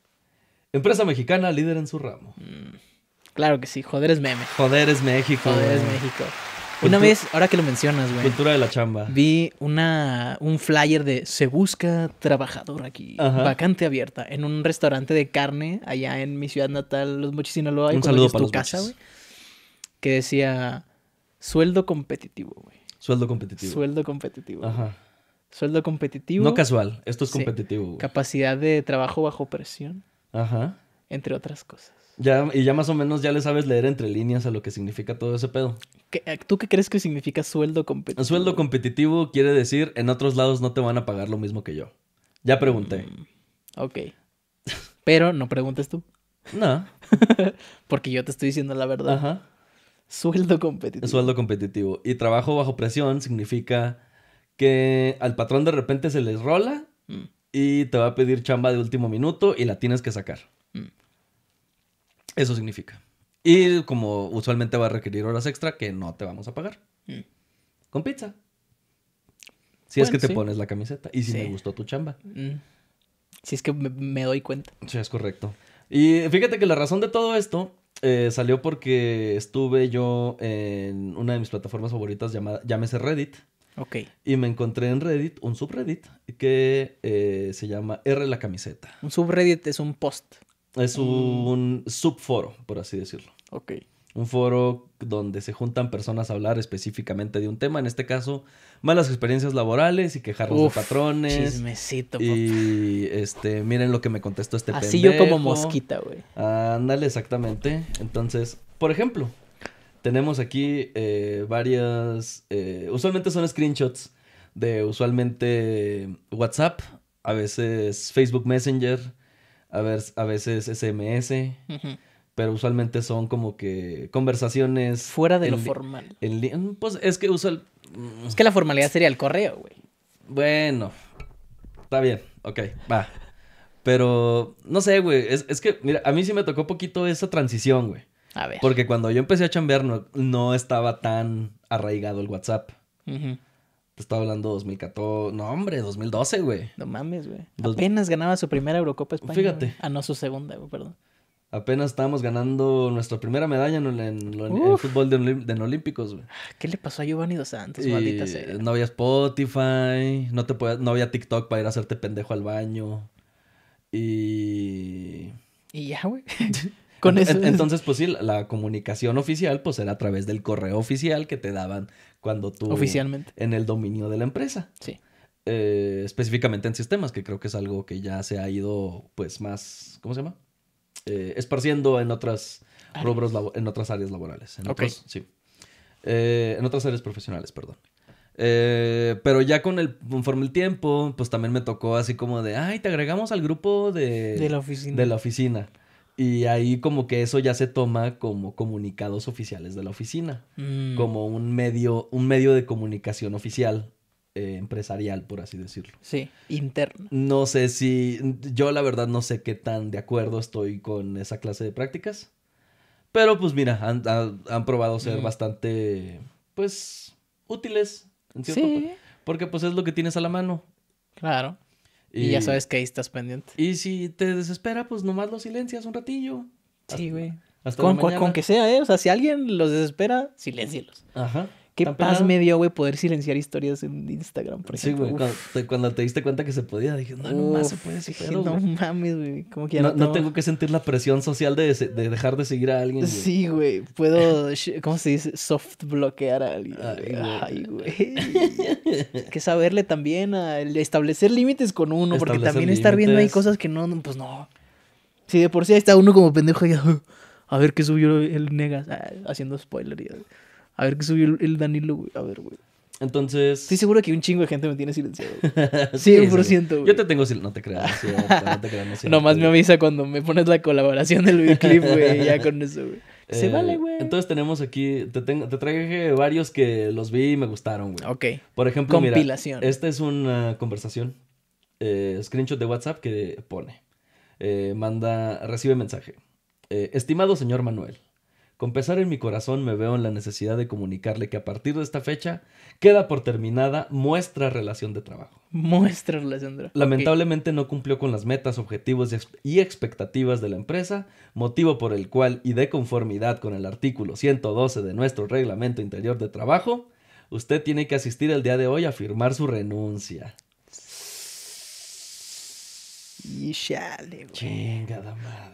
Empresa mexicana, líder en su ramo. Mm, claro que sí, joder es meme. Joder es México. Joder es México. Una vez, ahora que lo mencionas, güey. Cultura de la chamba. Vi una, un flyer de se busca trabajador aquí, vacante abierta, en un restaurante de carne allá en mi ciudad natal, Los Mochis, lo Un saludo para tu casa, güey. Que decía sueldo competitivo, güey. Sueldo competitivo. Sueldo competitivo. Ajá. Sueldo competitivo. No casual, esto es competitivo. Capacidad de trabajo bajo presión, Ajá. entre otras cosas. Ya, y ya más o menos ya le sabes leer entre líneas a lo que significa todo ese pedo. Eh, ¿Tú qué crees que significa sueldo competitivo? Sueldo competitivo quiere decir en otros lados no te van a pagar lo mismo que yo. Ya pregunté. Mm, ok. Pero no preguntes tú, No. porque yo te estoy diciendo la verdad. Ajá. Sueldo competitivo. Sueldo competitivo. Y trabajo bajo presión significa que al patrón de repente se les rola mm. y te va a pedir chamba de último minuto y la tienes que sacar. Mm. Eso significa. Y como usualmente va a requerir horas extra que no te vamos a pagar. Mm. Con pizza. Si es que te pones la camiseta y si me gustó tu chamba. Si es que me, doy cuenta. Sí, es correcto. Y fíjate que la razón de todo esto eh, salió porque estuve yo en una de mis plataformas favoritas llamada, llámese Reddit. Ok. Y me encontré en Reddit un subreddit que eh, se llama R la camiseta. Un subreddit es un post. Es mm. un, subforo, por así decirlo. Ok. Un foro donde se juntan personas a hablar específicamente de un tema, en este caso, malas experiencias laborales y quejarnos de patrones. Chismecito, Y este, miren lo que me contestó este Así yo como mosquita, güey. Ándale, exactamente. Entonces, por ejemplo, tenemos aquí eh, varias, eh, usualmente son screenshots de usualmente WhatsApp, a veces Facebook Messenger, a, a veces SMS, pero usualmente son como que conversaciones... Fuera de lo formal. Mm, pues es que usual... Mm. Es que la formalidad sería el correo, güey. Bueno, está bien, ok, va. Pero, no sé, güey, es, que, mira, a mí sí me tocó poquito esa transición, güey. A ver. Porque cuando yo empecé a chambear no, estaba tan arraigado el WhatsApp. Te estaba hablando 2014. No, hombre, 2012, güey. No mames, güey. Apenas ganaba su primera Eurocopa España. Fíjate. Ah, no, su segunda, güey, perdón. Apenas estábamos ganando nuestra primera medalla en, el fútbol de, en Olímpicos, güey. Ah, ¿Qué le pasó a Giovanni Dos Santos, maldita sea? No había Spotify, no, te no había TikTok para ir a hacerte pendejo al baño. Y... Y ya, güey. Entonces, pues sí, la comunicación oficial, pues era a través del correo oficial que te daban cuando tú. Oficialmente. En el dominio de la empresa. Sí. Eh, específicamente en sistemas, que creo que es algo que ya se ha ido, pues, más. ¿Cómo se llama? Eh, esparciendo en otras rubros, en otras áreas laborales. En sí. Eh, en otras áreas profesionales, perdón. pero ya con el, conforme el tiempo, pues también me tocó así como de, ay, te agregamos al grupo de, de, la, oficina. de la oficina. Y ahí como que eso ya se toma como comunicados oficiales de la oficina, mm. como un medio, un medio de comunicación oficial. Eh, empresarial, por así decirlo. Sí, interno. No sé si, yo la verdad no sé qué tan de acuerdo estoy con esa clase de prácticas, pero pues mira, han, probado ser mm. bastante, pues, útiles, sí. Porque pues es lo que tienes a la mano. Claro. Y, ya sabes que ahí estás pendiente. Y si te desespera, pues nomás lo silencias un ratillo. Sí, güey. con, con, que sea, ¿eh? O sea, si alguien los desespera, silencielos. Ajá. Qué paz me dio, güey, poder silenciar historias en Instagram, por ejemplo. Sí, güey, cuando, te diste cuenta que se podía, dije, no, no más se puede No mames, güey, como no, tengo... que sentir la presión social de, dejar de seguir a alguien. Sí, güey, puedo, ¿cómo se dice? Soft bloquear a alguien. Ay, güey. que saberle también a establecer límites con uno, porque también estar viendo ahí cosas que no, pues no. Sí, de por sí ahí está uno como pendejo, ya, a ver qué subió el Negas, ah, haciendo spoiler. A ver qué subió el, Danilo, güey. A ver, güey. Entonces. Estoy seguro que un chingo de gente me tiene silenciado. sí, 100%. Güey. Yo te tengo silenciado. No te creas. no te Nomás me avisa cuando me pones la colaboración del videoclip, güey. Ya con eso, güey. Se eh, vale, güey. Entonces tenemos aquí. Te, traje varios que los vi y me gustaron, güey. Ok. Por ejemplo, Compilación. Mira, esta es una conversación. Eh, screenshot de WhatsApp que pone. Eh, manda. Recibe mensaje. estimado señor Manuel. Con pesar en mi corazón me veo en la necesidad de comunicarle que a partir de esta fecha queda por terminada nuestra relación de trabajo. Muestra relación de trabajo. Lamentablemente no cumplió con las metas, objetivos y expectativas de la empresa, motivo por el cual y de conformidad con el artículo 112 de nuestro reglamento interior de trabajo, usted tiene que asistir el día de hoy a firmar su renuncia madre.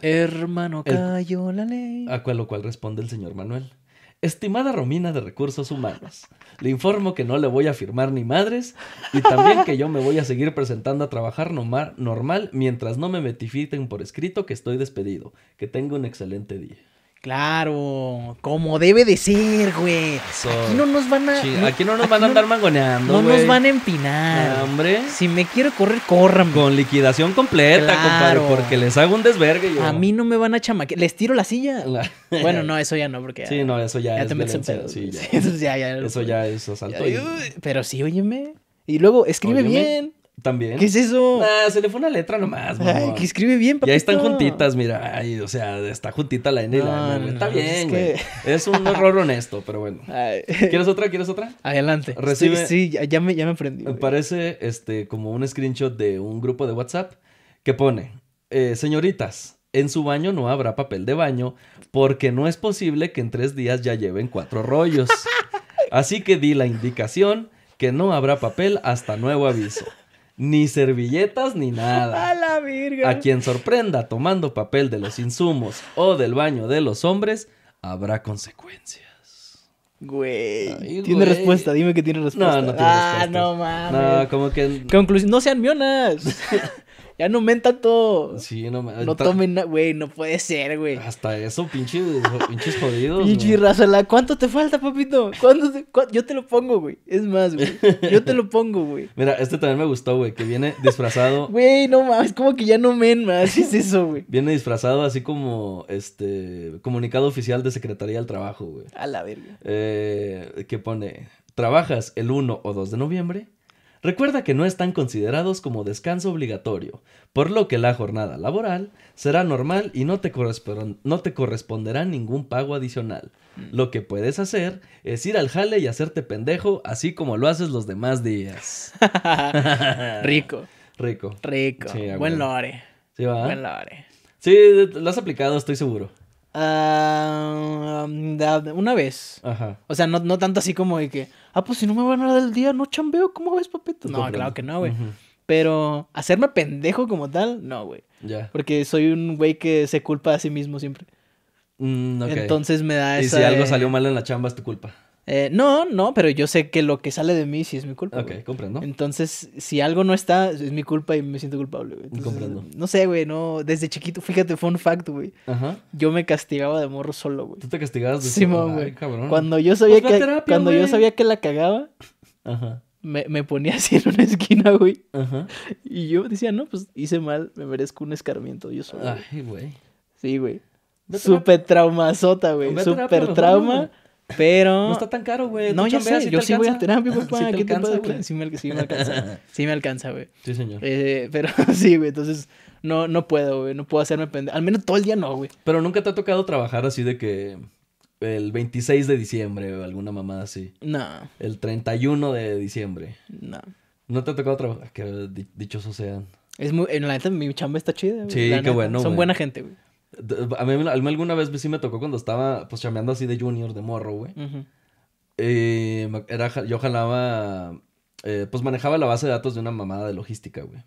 Hermano, la ley. A cual, lo cual responde el señor Manuel. Estimada Romina de Recursos Humanos, le informo que no le voy a firmar ni madres y también que yo me voy a seguir presentando a trabajar normal mientras no me metifiquen por escrito que estoy despedido. Que tenga un excelente día. Claro, como debe de ser, güey. Aquí no nos van a. aquí no nos van a andar mangoneando. No nos van a empinar. hombre. Si me quiero correr, córranme. Con liquidación completa, claro. compadre, porque les hago un desvergue. A mí no me van a chamaquear. Les tiro la silla. Bueno, no, eso ya no, porque. sí, no, eso ya, es. Te eso ya, Eso ya es asalto. Pero sí, óyeme. Y luego escribe bien. También. ¿Qué es eso? ah se le fue una letra nomás, que escribe bien, Y ahí están juntitas, mira. Ay, o sea, está juntita la N y Está bien, Es, un error honesto, pero bueno. ¿Quieres otra? ¿Quieres otra? Adelante. Recibe... Sí, ya me, ya me parece este, como un screenshot de un grupo de WhatsApp que pone, eh, señoritas, en su baño no habrá papel de baño porque no es posible que en tres días ya lleven cuatro rollos. Así que di la indicación que no habrá papel hasta nuevo aviso ni servilletas ni nada. A la virga. A quien sorprenda tomando papel de los insumos o del baño de los hombres, habrá consecuencias. Güey. tiene respuesta, dime que tiene respuesta. No, no tiene ah, respuesta. Ah, no mames. No, como que. Conclusión, no sean mionas. Ya no men todo. Sí, no No tomen nada, güey, no puede ser, güey. Hasta eso, pinches jodidos. Pinche raza, ¿cuánto te falta, papito? ¿Cuánto Yo te lo pongo, güey. Es más, güey. Yo te lo pongo, güey. Mira, este también me gustó, güey, que viene disfrazado. Güey, no mames, como que ya no men más. es eso, güey? Viene disfrazado así como este comunicado oficial de Secretaría del Trabajo, güey. A la verga. Eh, que pone, ¿trabajas el 1 o 2 de noviembre? Recuerda que no están considerados como descanso obligatorio, por lo que la jornada laboral será normal y no te, no corresponderá ningún pago adicional. Mm. Lo que puedes hacer es ir al jale y hacerte pendejo, así como lo haces los demás días. Rico. Rico. Rico. Buen lore. Sí, va. Buen lore. Sí, lo has aplicado, estoy seguro. Ah, um, una vez. Ajá. O sea, no, no tanto así como de que ah, pues si no me van a dar el día, no chambeo, ¿cómo ves, papito? No, claro que no, güey. Pero hacerme pendejo como tal, no, güey. Ya. Porque soy un güey que se culpa a sí mismo siempre. Mm, okay. Entonces me da esa. Y si algo salió mal en la chamba, es tu culpa. Eh, no, no, pero yo sé que lo que sale de mí sí es mi culpa. Ok, comprendo. Entonces, si algo no está, es mi culpa y me siento culpable, güey. No sé, güey, no. Desde chiquito, fíjate, fue un fact, güey. Ajá. Yo me castigaba de morro solo, güey. ¿Tú te castigabas de Sí, güey. Cuando yo sabía pues que. cuando yo sabía que la cagaba. Me, me, ponía así en una esquina, güey. Ajá. Y yo decía, no, pues hice mal, me merezco un escarmiento yo solo. Ay, güey. Sí, güey. Súper traumazota, güey. Súper trauma. Pero. No está tan caro, güey. No, ya sé. Yo sí voy a terapia, güey, ¿Sí ¿Qué Sí me, alcanza. sí me alcanza, güey. Sí, señor. Eh, pero sí, güey. Entonces, no, no puedo, güey. No puedo hacerme pendejo. Al menos todo el día no, güey. Pero nunca te ha tocado trabajar así de que. El 26 de diciembre o alguna mamada así. No. El 31 de diciembre. No. ¿No te ha tocado trabajar? Que dichosos sean. Es muy, en la neta, mi chamba está chida, güey. Sí, qué bueno. Son buena gente, güey. A mí, alguna vez sí me tocó cuando estaba pues chameando así de junior, de morro, güey. Eh, yo jalaba, eh, pues manejaba la base de datos de una mamada de logística, güey.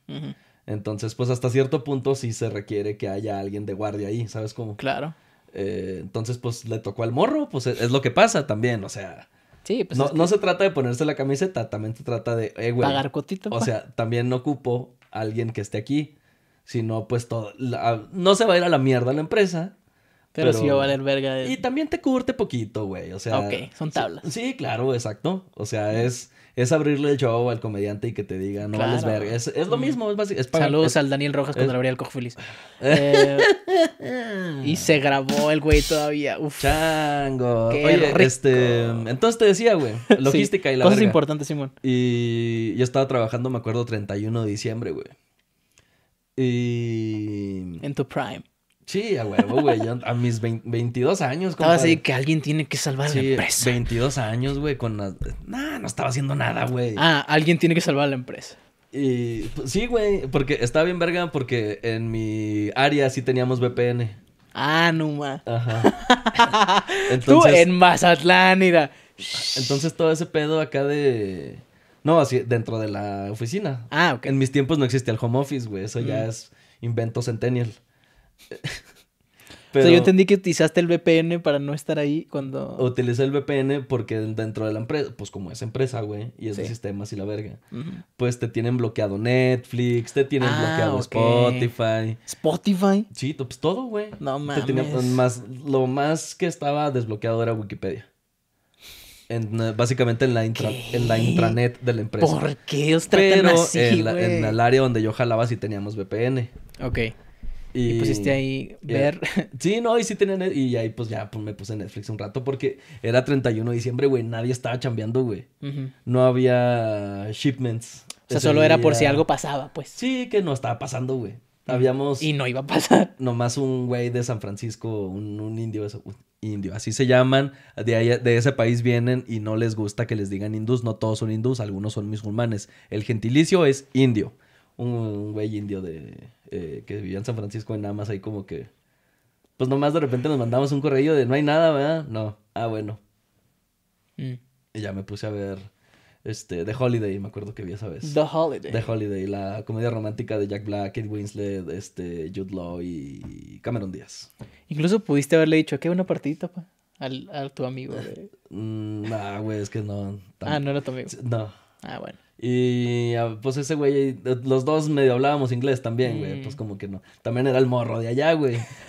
Entonces, pues hasta cierto punto sí se requiere que haya alguien de guardia ahí, ¿sabes cómo? Claro. Eh, entonces, pues le tocó al morro, pues e, es, lo que pasa también, o sea. Sí, pues. No, se trata de ponerse la camiseta, también se trata de, eh, güey. Pagar cotito. O pues. sea, también no ocupo a alguien que esté aquí. Si no, pues todo, ah, no se va a ir a la mierda la empresa. Pero, sí va a valer verga. Y también te curte poquito, güey. O sea. Ok, son tablas. Sí, claro, exacto. O sea, es, es abrirle el show al comediante y que te diga, no vales verga. Es, lo mm. mismo, es básicamente. Saludos al Daniel Rojas cuando Gabriel el eh, y se grabó el güey todavía. Uf. Chango. este. Entonces te decía, güey. Logística y la cosas verga. importantes, Simón. Y yo estaba trabajando, me acuerdo, 31 de diciembre, güey. Y... En tu prime. Sí, a huevo, güey. a mis 22 años. Estaba así que alguien tiene que salvar la empresa. 22 años, güey, con no estaba haciendo nada, güey. Ah, alguien tiene que salvar la empresa. Y pues, sí, güey, porque estaba bien verga porque en mi área sí teníamos VPN. Ah, no más. Ajá. Tú en Mazatlán, Entonces todo ese pedo acá de no, así dentro de la oficina. Ah, ok. En mis tiempos no existía el home office, güey. Eso ya mm. es invento centennial. Pero... O sea, yo entendí que utilizaste el VPN para no estar ahí cuando... Utilicé el VPN porque dentro de la empresa, pues como es empresa, güey, y es de sistemas y la verga, pues te tienen bloqueado Netflix, te tienen ah, bloqueado Spotify. ¿Spotify? Sí, pues todo, güey. No mames. más, lo más que estaba desbloqueado era Wikipedia. Eh, básicamente en la, intranet de la empresa. ¿Por qué os tratan en, el área donde yo jalaba Si teníamos VPN. Ok. Y, pusiste ahí ver. Sí, no, y sí tenían. Y ahí pues ya pues, me puse Netflix un rato porque era 31 de diciembre, güey. Nadie estaba chambeando, güey. No había shipments. O sea, solo era por si algo pasaba, pues. Sí, que no estaba pasando, güey. Mm. Habíamos. Y no iba a pasar. Nomás un güey de San Francisco, un, un indio, eso, indio, así se llaman. De, de ese país vienen y no les gusta que les digan hindús. No todos son hindús, algunos son musulmanes. El gentilicio es indio. Un, güey indio de eh, que vivía en San Francisco y nada más ahí como que. Pues nomás de repente nos mandamos un correo de no hay nada, ¿verdad? No. Ah, bueno. Mm. Y ya me puse a ver este, The Holiday, me acuerdo que vi esa vez. The Holiday. The Holiday, la comedia romántica de Jack Black, Kate Winslet, este, Jude Law y Cameron Díaz. Incluso pudiste haberle dicho, ¿qué una partidita, pa? Al, a tu amigo. Mm, ah, güey, es que no. Ah, no era tu No. Ah, bueno. Y ah, pues ese güey, eh, los dos medio hablábamos inglés también, güey. Mm. Pues como que no. También era el morro de allá, güey.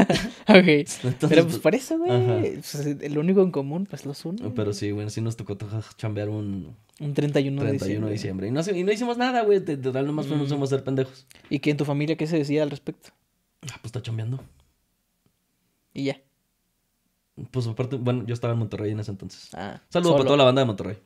ok. Entonces, pero pues, pues por eso, güey. el único en común, pues los uno. Pero sí, güey, sí nos tocó chambear un. Un 31, de diciembre. Y no, hicimos nada, güey. De total, nomás fuimos a mm. ser pendejos. ¿Y qué en tu familia qué se decía al respecto? Ah, pues está chambeando. Y ya. Pues aparte, bueno, yo estaba en Monterrey en ese entonces. Ah, Saludos para toda la banda de Monterrey.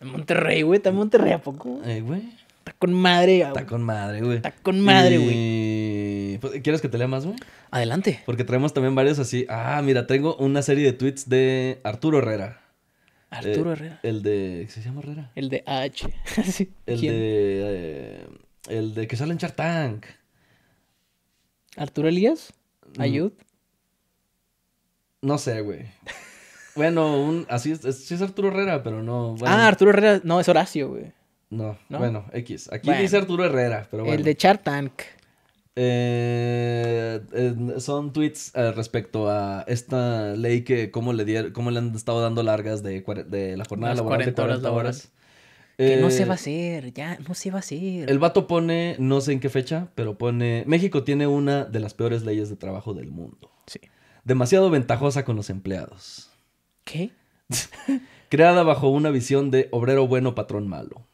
En Monterrey, güey. Está Monterrey, ¿a poco? Eh, güey. Está con madre, güey. Está con madre, güey. Está con madre, güey. Pues, ¿Quieres que te lea más, güey? Adelante. Porque traemos también varios así. Ah, mira, tengo una serie de tweets de Arturo Herrera. Arturo eh, Herrera. El de. ¿Qué se llama Herrera? El de H sí. El de. Eh, el de que sale en Chartank. ¿Arturo Elías? Mm. ¿Ayud? No sé, güey. Bueno, un, así es, sí es Arturo Herrera, pero no. Ah, Arturo Herrera, no, es Horacio, güey. No, no, bueno, X. Aquí dice Arturo Herrera, pero bueno. El de Chartank. Eh, son tweets eh, respecto a esta ley que cómo le cómo le han estado dando largas de, la jornada laboral de 40 horas. horas. Que no se eh, va a hacer, ya, no se va a hacer. El vato pone, no sé en qué fecha, pero pone, México tiene una de las peores leyes de trabajo del mundo. Sí. Demasiado ventajosa con los empleados. ¿Qué? creada bajo una visión de obrero bueno, patrón malo.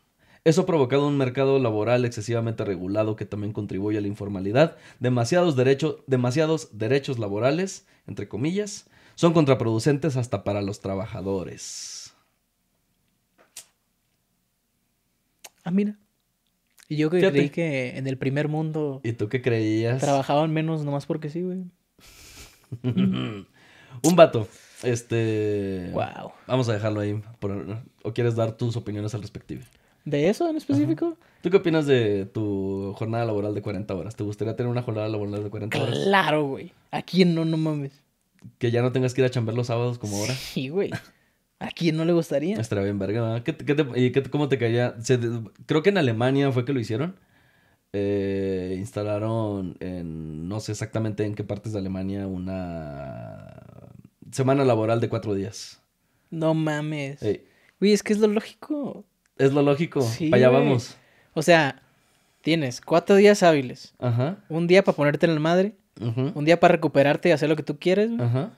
Eso ha provocado un mercado laboral excesivamente regulado que también contribuye a la informalidad. Demasiados, derechos, demasiados derechos laborales, entre comillas, son contraproducentes hasta para los trabajadores. Ah, mira. Y yo que creí que en el primer mundo. ¿Y tú qué creías? Trabajaban menos nomás porque sí, güey. un vato este. Wow. Vamos a dejarlo ahí. ¿O quieres dar tus opiniones al respectivo? ¿De eso en específico? ¿Tú qué opinas de tu jornada laboral de 40 horas? ¿Te gustaría tener una jornada laboral de 40 horas? Claro, güey. ¿A quién no, no mames? Que ya no tengas que ir a chamber los sábados como ahora. Sí, güey. ¿A quién no le gustaría? Estaría bien verga. ¿Qué, te, y ¿Cómo te caía? creo que en Alemania fue que lo hicieron. Eh, instalaron en, no sé exactamente en qué partes de Alemania, una semana laboral de cuatro días. No mames. Güey, es que es lo lógico. Es lo lógico. Sí, Allá vamos. O sea, tienes cuatro días hábiles. Ajá. Un día para ponerte en la madre. Ajá. Un día para recuperarte y hacer lo que tú quieres.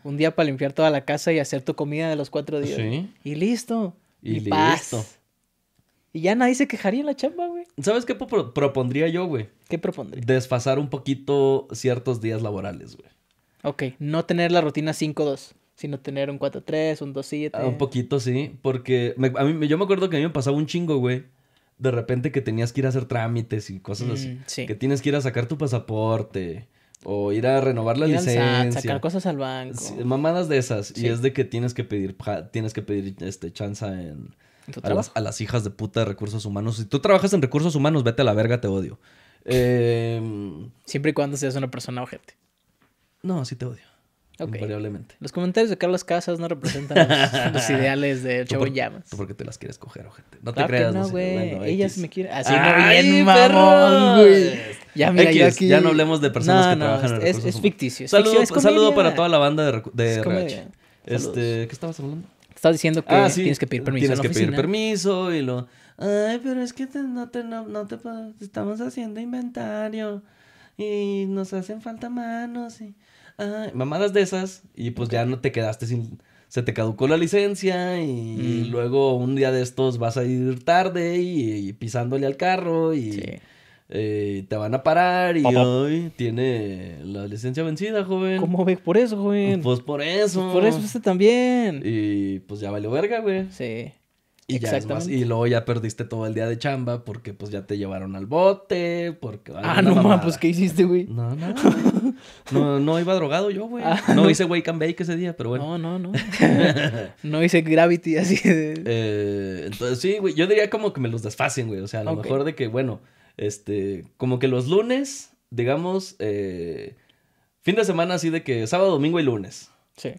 Un día para limpiar toda la casa y hacer tu comida de los cuatro días. Sí. Y listo. Y, listo. Y ya nadie se quejaría en la chamba, güey. ¿Sabes qué propondría yo, güey? ¿Qué propondría? Desfasar un poquito ciertos días laborales, güey. Ok, no tener la rutina 5-2 sino tener un 4-3, un 2-7. Ah, un poquito, sí, porque yo me acuerdo que a mí me pasaba un chingo, güey. De repente que tenías que ir a hacer trámites y cosas así. Mm, que tienes que ir a sacar tu pasaporte o ir a renovar la licencia. sacar cosas al banco. mamadas de esas. Y es de que tienes que pedir, tienes que pedir este, chanza en, a las, a las, hijas de puta de recursos humanos. Si tú trabajas en recursos humanos, vete a la verga, te odio. Em, Siempre y cuando seas una persona objetiva No, sí te odio. Los comentarios de Carlos Casas no representan los, ideales de Chavo Llamas. porque te las quieres coger, gente. No te creas. no, Ella sí me quiere. Así no bien, mamón, Ya, ya no hablemos de personas que trabajan en el es, es ficticio. saludo, para toda la banda de, RH. Este, ¿Qué estabas hablando? Estás diciendo que ah, tienes que pedir permiso. Tienes que pedir permiso y lo. Ay, pero es que no, te, no, te. Estamos haciendo inventario y nos hacen falta manos y ah, mamadas de esas, y pues ya no te quedaste sin, se te caducó la licencia y mm. luego un día de estos vas a ir tarde y, pisándole al carro y... Eh, te van a parar y hoy tiene la licencia vencida, joven. ¿Cómo ves por eso, joven? Pues por eso. Pues por eso este también. Y pues ya valió verga, güey. Sí. Y y luego ya perdiste todo el día de chamba porque pues ya te llevaron al bote, porque... Ah, no mames, pues ¿qué hiciste, güey? No, no, no. No iba drogado yo, güey. Ah, no, hice wake and bake ese día, pero bueno. No, no, no. no hice gravity así de... Eh, entonces sí, güey, yo diría como que me los desfacen, güey. O sea, a lo mejor de que, bueno, este, como que los lunes, digamos, eh, fin de semana así de que sábado, domingo y lunes. Sí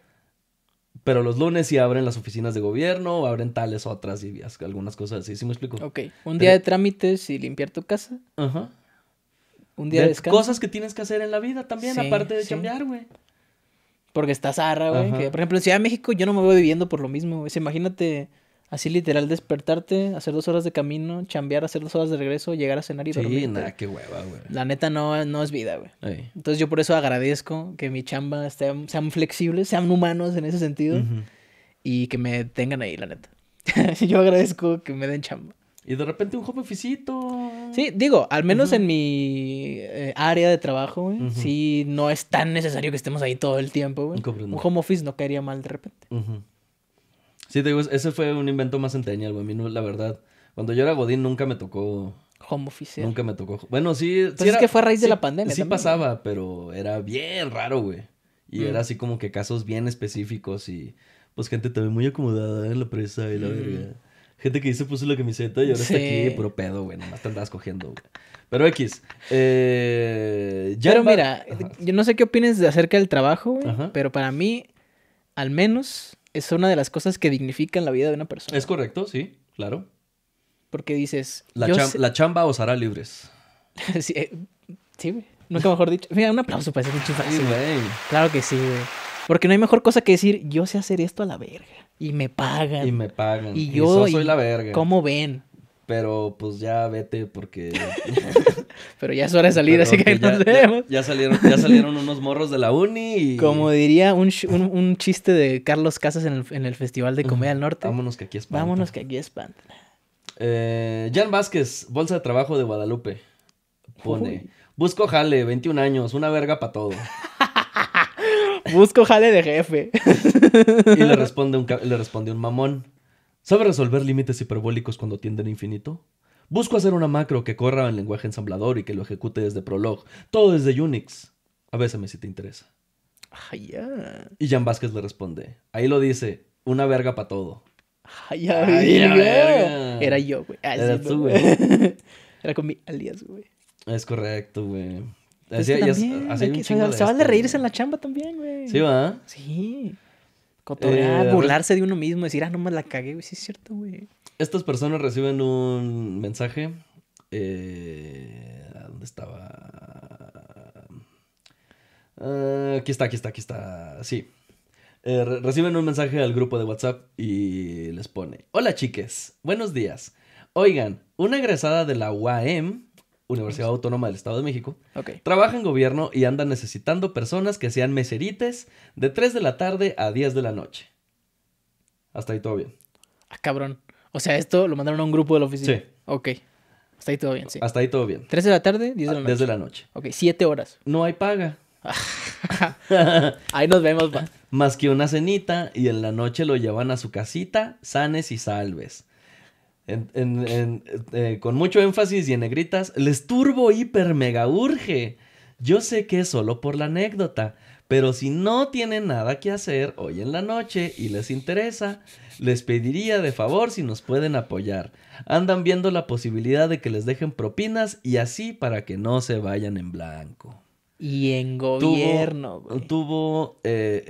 pero los lunes sí abren las oficinas de gobierno, abren tales otras y algunas cosas así, ¿sí me explico? Ok, un día de, trámites y limpiar tu casa. Ajá. Un día de, descanso. Cosas que tienes que hacer en la vida también, aparte de cambiar, güey. Porque estás zarra, güey. Por ejemplo, en Ciudad de México yo no me voy viviendo por lo mismo, güey. Imagínate Así literal, despertarte, hacer dos horas de camino, chambear, hacer dos horas de regreso, llegar a cenar y sí, nada, qué hueva, güey. La neta no, no es vida, güey. Entonces yo por eso agradezco que mi chamba esté, sean flexibles, sean humanos en ese sentido y que me tengan ahí, la neta. yo agradezco que me den chamba. Y de repente un home officeito Sí, digo, al menos en mi eh, área de trabajo, güey, sí no es tan necesario que estemos ahí todo el tiempo, güey. Un home office no caería mal de repente. Sí, te digo, ese fue un invento más centenial, güey. A mí, la verdad. Cuando yo era Godín nunca me tocó. Home office. Nunca me tocó. Bueno, sí. Pues es que fue a raíz de la pandemia. Sí pasaba, pero era bien raro, güey. Y era mm. así como que casos bien específicos y pues gente también muy acomodada en la presa y la verga. Mm. Gente que dice puso la camiseta y ahora está aquí, puro pedo, güey. Nomás te andabas cogiendo, güey. Pero X. Eh, ya pero mira, yo no sé qué opinas acerca del trabajo, güey. Pero para mí, al menos, es una de las cosas que dignifican la vida de una persona. Es correcto, sí, claro. Porque dices... La, chamba os hará libres. sí, eh, sí, güey. Nunca mejor dicho. Mira, un aplauso para ese pinche sí, Claro que sí, güey. Porque no hay mejor cosa que decir, yo sé hacer esto a la verga. Y me pagan. Y me pagan. Y yo soy la verga. ¿Cómo ven? Pero pues ya vete porque. Pero ya es hora de salir, así que ya, nos vemos. Ya, salieron, ya salieron unos morros de la uni. Y... Como diría un, chiste de Carlos Casas en el, Festival de Comedia del Norte. Vámonos que aquí espantan. Vámonos que aquí espantan. Eh, Jan Vázquez, Bolsa de Trabajo de Guadalupe. Pone: Busco jale, 21 años, una verga para todo. Busco jale de jefe. y le responde un, le responde un mamón. ¿Sabe resolver límites hiperbólicos cuando tienden a infinito? Busco hacer una macro que corra en lenguaje ensamblador y que lo ejecute desde Prolog, todo desde Unix. A veces me si te interesa. Ay, ah, ya. Y Jan Vázquez le responde, ahí lo dice, una verga para todo. Ay, ya. Era yo, güey. Ah, Era tú, güey. Era con mi alias, güey. Es correcto, güey. así que de reírse en la chamba también, güey. Sí, va. Sí. Eh, burlarse de uno mismo, decir, ah, no me la cagué, güey. Sí, es cierto, güey. Estas personas reciben un mensaje. Eh, ¿Dónde estaba? Ah, aquí está, aquí está, aquí está. Sí. Eh, reciben un mensaje al grupo de WhatsApp y les pone: Hola, chiques. Buenos días. Oigan, una egresada de la UAM Universidad Autónoma del Estado de México, okay. trabaja en gobierno y anda necesitando personas que sean meserites de 3 de la tarde a 10 de la noche. Hasta ahí todo bien. Ah, cabrón. O sea, esto lo mandaron a un grupo de la oficina. Sí. Ok. Hasta ahí todo bien, sí. Hasta ahí todo bien. 3 de la tarde, 10 ah, de la noche. 10 la noche. Ok, 7 horas. No hay paga. ahí nos vemos, Más que una cenita y en la noche lo llevan a su casita, sanes y salves. Eh, con mucho énfasis y en negritas, les turbo hiper mega urge. Yo sé que es solo por la anécdota, pero si no tienen nada que hacer hoy en la noche y les interesa, les pediría de favor si nos pueden apoyar. Andan viendo la posibilidad de que les dejen propinas y así para que no se vayan en blanco. Y en gobierno. Tuvo, eh,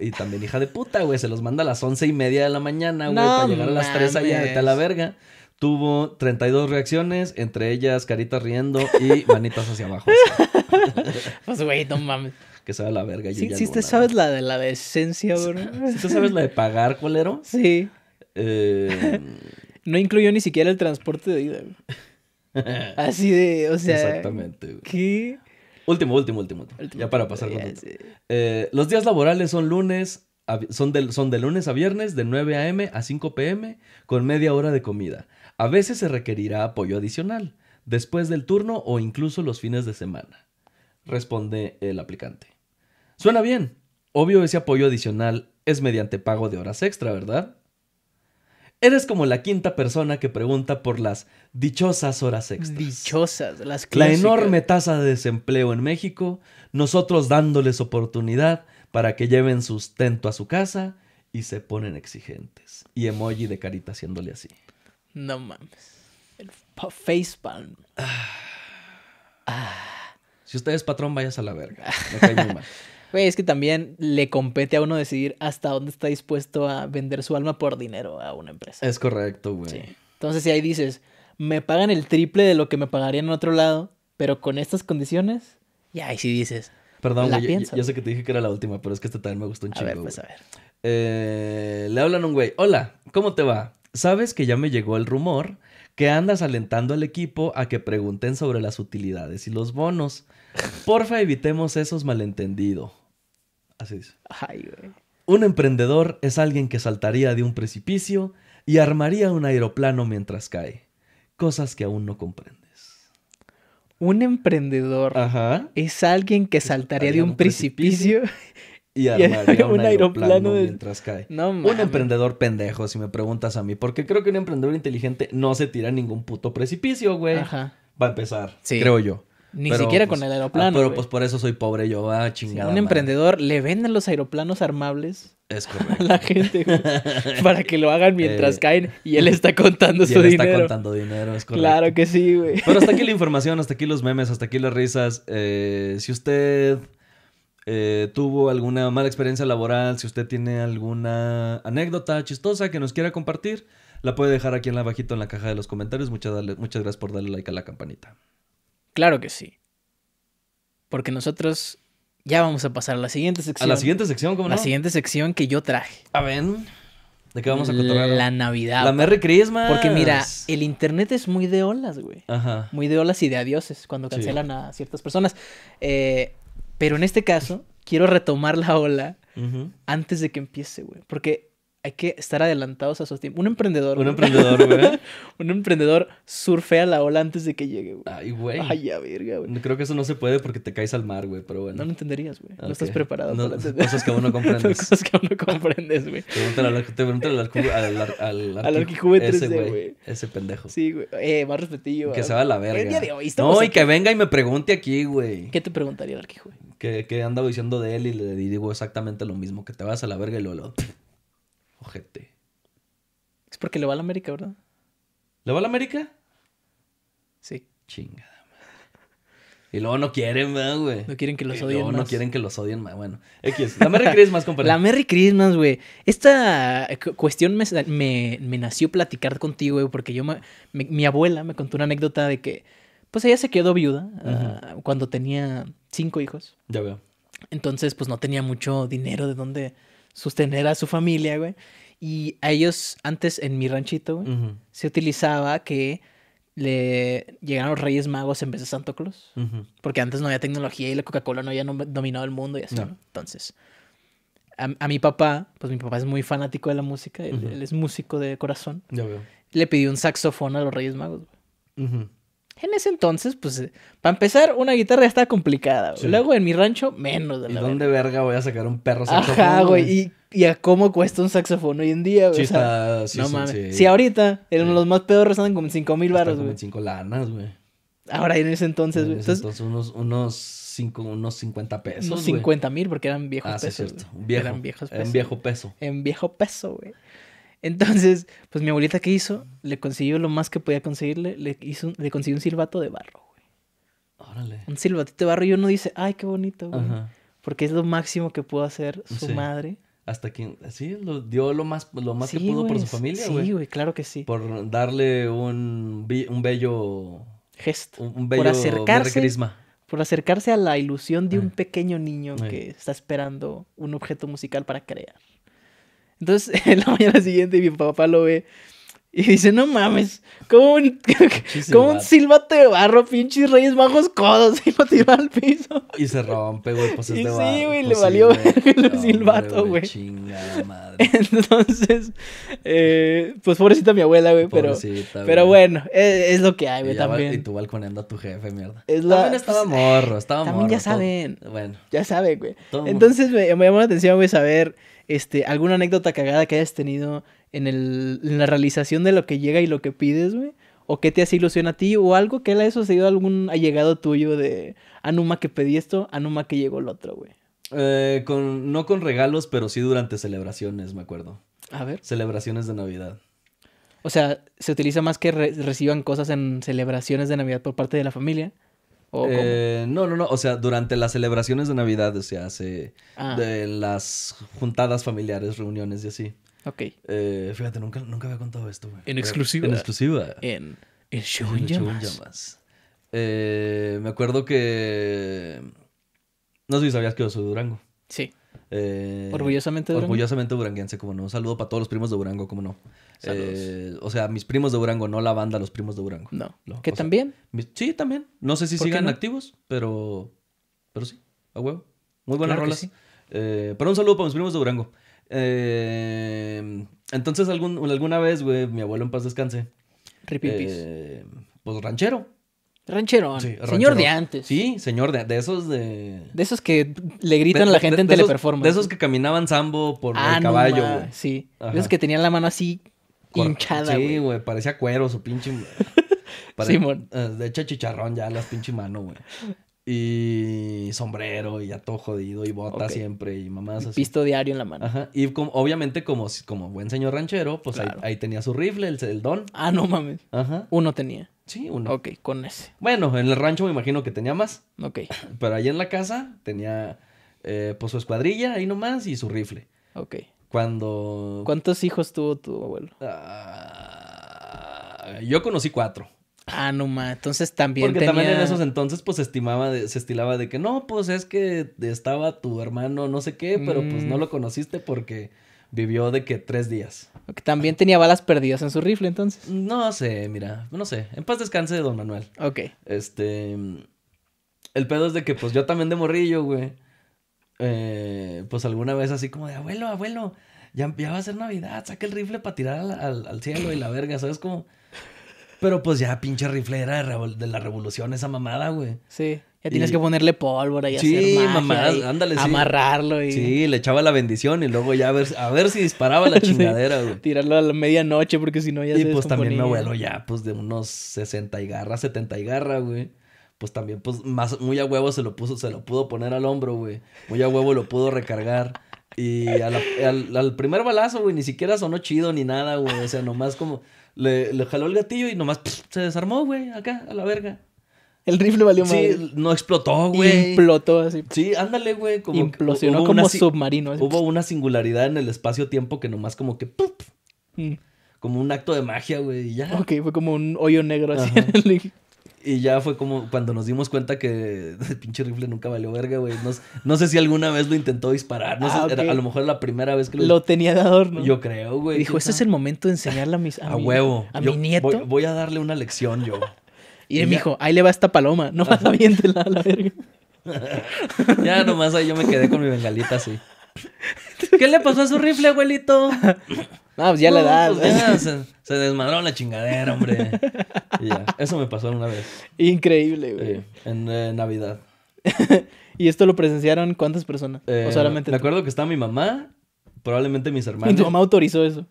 y también hija de puta, güey. Se los manda a las once y media de la mañana, güey, para llegar a las tres allá de la verga. Tuvo 32 reacciones, entre ellas caritas riendo y manitas hacia abajo. pues, güey, no mames. Que sabe la verga. Sí, si te sabes la de la decencia, güey. Si te sabes la de pagar, colero. Sí. Eh, no incluyó ni siquiera el transporte de ida, Así de, o sea. Exactamente, güey. ¿Qué? Último, último, último, Ya para pasar. Eh, los días laborales son lunes, son, son de lunes a viernes, de 9 a.m. a 5 p.m., con media hora de comida. A veces se requerirá apoyo adicional, después del turno o incluso los fines de semana. Responde el aplicante. Suena bien. Obvio ese apoyo adicional es mediante pago de horas extra, ¿verdad? Eres como la quinta persona que pregunta por las dichosas horas extras. Dichosas, las clásicas. La enorme tasa de desempleo en México, nosotros dándoles oportunidad para que lleven sustento a su casa y se ponen exigentes. Y emoji de carita haciéndole así. No mames. El facepalm. Ah. Ah. Si usted es patrón, vayas a la verga. No cae mal. Güey, es que también le compete a uno decidir hasta dónde está dispuesto a vender su alma por dinero a una empresa. Es correcto, güey. Sí. Entonces, si ahí dices, me pagan el triple de lo que me pagarían en otro lado, pero con estas condiciones, ya ahí sí dices. Perdón, güey, yo, sé que te dije que era la última, pero es que esta también me gustó un chingo. Pues, a ver, pues eh, a ver. le hablan un güey, hola, ¿cómo te va? Sabes que ya me llegó el rumor que andas alentando al equipo a que pregunten sobre las utilidades y los bonos. Porfa, evitemos esos malentendidos. Así es. Ay, güey. Un emprendedor es alguien que saltaría de un precipicio y armaría un aeroplano mientras cae. Cosas que aún no comprendes. Un emprendedor es alguien que saltaría de un, precipicio, y armaría un, aeroplano, mientras cae. un emprendedor pendejo, si me preguntas a mí, porque creo que un emprendedor inteligente no se tira a ningún puto precipicio, güey. Ajá. Va a empezar, creo yo. Ni siquiera pues, con el ah, aeroplano. pero pues por eso soy pobre yo, ah, chingada. un emprendedor le venden los aeroplanos armables es correcto. a la gente para que lo hagan mientras eh, caen y él está contando su él dinero. Está contando dinero, es correcto. Claro que sí, güey. Pero hasta aquí la información, hasta aquí los memes, hasta aquí las risas. Eh, si usted eh, tuvo alguna mala experiencia laboral, si usted tiene alguna anécdota chistosa que nos quiera compartir, la puede dejar aquí en la bajito en la caja de los comentarios. muchas gracias por darle like a la campanita. Claro que sí. Porque nosotros ya vamos a pasar a la siguiente sección. A la siguiente sección, ¿cómo no? La siguiente sección que yo traje. A ver. ¿De qué vamos a contar? La Navidad. La Merry Christmas. Porque mira, el internet es muy de olas, güey. Ajá. Muy de olas y de adioses cuando cancelan a ciertas personas. Eh, pero en este caso, quiero retomar la ola antes de que empiece, güey. Porque hay que estar adelantados a su tiempos. Un emprendedor. Un emprendedor, güey. un emprendedor surfea la ola antes de que llegue, güey. Ay, güey. Ay, ya, verga, güey. Creo que eso no se puede porque te caes al mar, güey, pero bueno. No lo entenderías, güey. No estás preparado. cosas que aún no comprendes. cosas que aún no comprendes, güey. Pregúntale al al, al, al, al Ese, güey. Ese pendejo. Sí, güey. Eh, más respetillo. Que se va a la verga. no, y que venga y me pregunte aquí, güey. ¿Qué te preguntaría el arquijuete? Que, que andaba diciendo de él y le digo exactamente lo mismo. Que te vas a la verga y lo... lo... Es porque le va a la América, ¿verdad? ¿Le va a la América? Sí. Chingada. Y luego no quieren, güey. No quieren que los y odien luego no quieren que los odien más. Bueno, X. La Merry Christmas, compadre. La Merry Christmas, güey. Esta eh, cuestión me, nació platicar contigo, güey, porque yo mi abuela me contó una anécdota de que, pues ella se quedó viuda ah, cuando tenía cinco hijos. Ya veo. Entonces, pues no tenía mucho dinero de dónde sostener a su familia, güey. Y a ellos, antes en mi ranchito, se utilizaba que le llegaron los Reyes Magos en vez de Santo Claus. Porque antes no había tecnología y la Coca-Cola no había dominado el mundo y así, Entonces, a, mi papá, pues mi papá es muy fanático de la música, él, es músico de corazón. Le pidió un saxofón a los Reyes Magos, güey. En ese entonces, pues, eh, para empezar, una guitarra ya está complicada. Luego en mi rancho, menos. De ¿Y la dónde verga. voy a sacar un perro saxofón? Ajá, güey. Y, a cómo cuesta un saxofón hoy en día, güey. Sí, no mames. Si ahorita, eran los más pedorros andan como 5 mil baros, güey. 5 lanas, güey. Ahora en ese entonces, güey. entonces, unos, unos, cinco, unos 50 pesos. Unos 50 mil, porque eran viejos ah, Sí, cierto. eran viejos pesos. En viejo peso. En viejo peso, güey. Entonces, pues mi abuelita, que hizo? Le consiguió lo más que podía conseguirle, le, hizo, le consiguió un silbato de barro, güey. Órale. Un silbatito de barro y uno dice, ay, qué bonito, güey. Porque es lo máximo que pudo hacer su madre. Hasta que, sí, dio lo más, lo más que pudo por su familia, sí, güey. Sí, güey, claro que sí. Por darle un, bello... Gesto. Un, bello... por acercarse a la ilusión de un pequeño niño que está esperando un objeto musical para crear. Entonces, en la mañana siguiente mi papá lo ve y dice, no mames, como un, silbato de barro, pinches reyes bajos codos, y lo tiró al piso. Y se rompe, güey, pues y Sí, güey, le pues, valió el silbato, güey. la madre. Entonces, eh, pues pobrecita mi abuela, güey, pero, pero bueno, e, es, lo que hay, güey, también. y tú balconeando a tu jefe, mierda. También estaba pues, morro, estaba morro. También ya saben. Bueno. Ya saben, güey. Entonces, me llamó la atención, güey, saber este, alguna anécdota cagada que hayas tenido en, el, en la realización de lo que llega y lo que pides, güey. O qué te hace ilusión a ti, o algo que le haya sucedido a algún allegado tuyo de Anuma ah, que pedí esto, Anuma ah, que llegó lo otro, güey. Eh, con, no con regalos, pero sí durante celebraciones, me acuerdo. A ver. Celebraciones de Navidad. O sea, se utiliza más que reciban cosas en celebraciones de Navidad por parte de la familia eh, no, no, no. O sea, durante las celebraciones de Navidad, o sea, se, ah. de las juntadas familiares, reuniones y así. Ok. Eh, fíjate, nunca, nunca había contado esto, güey. En exclusiva. En exclusiva. En el show en eh, me acuerdo que... No sé si sabías que yo soy Durango. Sí. Eh, orgullosamente Durango. Orgullosamente como no. Un saludo para todos los primos de Burango como no. Eh, o sea, mis primos de Burango no la banda, los primos de Burango No. que también. sí, también. No sé si sigan activos, pero. Pero sí, a huevo. Muy buenas rolas. Eh, pero un saludo para mis primos de Durango. entonces, algún, alguna vez, güey, mi abuelo en paz descanse. Ripipis. pues ranchero Ranchero, Señor de antes. Sí, señor de, de, esos de. De esos que le gritan a la gente en teleperformance. de esos que caminaban sambo por ah, el caballo. sí. De esos que tenían la mano así hinchada, sí, güey. parecía cuero su pinche. Eh, de hecho, chicharrón ya las pinche mano, güey. Y sombrero y ya todo jodido y bota siempre y mamás así. Pisto diario en la mano. Ajá. Y como, obviamente como, como buen señor ranchero, pues ahí, tenía su rifle, el, el don. Ah, no mames. Ajá. Uno tenía. Sí, uno. Ok, con ese. Bueno, en el rancho me imagino que tenía más. Ok. Pero ahí en la casa tenía eh, pues su escuadrilla ahí nomás y su rifle. Ok. Cuando... ¿Cuántos hijos tuvo tu abuelo? Ah, yo conocí cuatro. Ah, no Entonces también. Porque también en esos entonces, pues se estimaba, se estilaba de que no, pues es que estaba tu hermano, no sé qué, pero pues no mm. lo conociste porque vivió de que tres días. Que también tenía balas perdidas en su rifle, entonces. No sé, mira, no sé. En paz descanse don Manuel. Ok. Este. El pedo es de que, pues yo también de morrillo, güey. Eh, pues alguna vez así como de abuelo, abuelo, ya, ya va a ser Navidad, saca el rifle para tirar al, cielo y la verga, ¿sabes? Como. Pero pues ya pinche rifle era de, de, la revolución esa mamada, güey. Sí. Ya tienes que ponerle pólvora y hacer mamá, ándale, sí. amarrarlo y... Sí, le echaba la bendición y luego ya a ver, a ver si disparaba la chingadera, güey. Tirarlo a la medianoche porque si no ya y Y pues también mi abuelo ya, pues de unos 60 y garra, 70 y garra, güey. Pues también, pues, más, muy a huevo se lo puso, se lo pudo poner al hombro, güey. Muy a huevo lo pudo recargar. Y al, primer balazo, güey, ni siquiera sonó chido ni nada, güey. O sea, nomás como... Le, jaló el gatillo y nomás se desarmó, güey, acá, a la verga. El rifle valió más. Sí, no explotó, güey. Implotó así. Sí, ándale, güey. Implosionó como submarino. Hubo una singularidad en el espacio-tiempo que nomás como que... Mm. Como un acto de magia, güey, y ya. Ok, fue como un hoyo negro así en el... Y ya fue como cuando nos dimos cuenta que el pinche rifle nunca valió verga, güey. No, sé si alguna vez lo intentó disparar. Ah, a lo mejor la primera vez que lo... Lo tenía de adorno. Yo creo, güey. Dijo, este es el momento de enseñarle a mis... A, a huevo. A mi nieto. voy, a darle una lección yo. Y, él me dijo, ahí le va esta paloma, no pasa bien, a la verga. ya nomás ahí yo me quedé con mi bengalita así. ¿Qué le pasó a su rifle, abuelito? No, pues ya la pues se, desmadró la chingadera, hombre. Eso me pasó una vez. Increíble, güey. en eh, Navidad. ¿Y esto lo presenciaron cuántas personas? o eh, solamente. Me acuerdo que estaba mi mamá, probablemente mis hermanos. ¿Y mamá autorizó eso?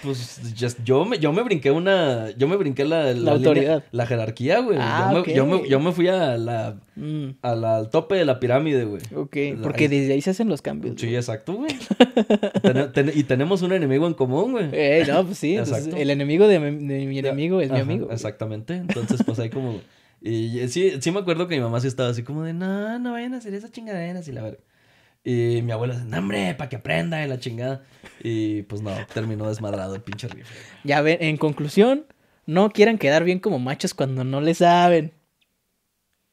Pues yo, me, yo me brinqué una. Yo me brinqué la. La, autoridad. la jerarquía, güey. Ah, yo, me, yo, me, fui a la, mm. a la, al tope de la pirámide, güey. Ok, porque desde ahí se hacen los cambios. Sí, exacto, güey. y tenemos un enemigo en común, güey. Eh, no, pues sí. Pues, el enemigo de, mi, enemigo es mi amigo. Exactamente. Entonces, pues ahí como. Y sí, sí me acuerdo que mi mamá sí estaba así como de, no, no vayan a hacer esa chingadera, y la verdad. Y mi abuela dice, hombre, para que aprenda en la chingada. Y pues no, terminó desmadrado el pinche rifle. Ya ve en conclusión, no quieran quedar bien como machos cuando no le saben.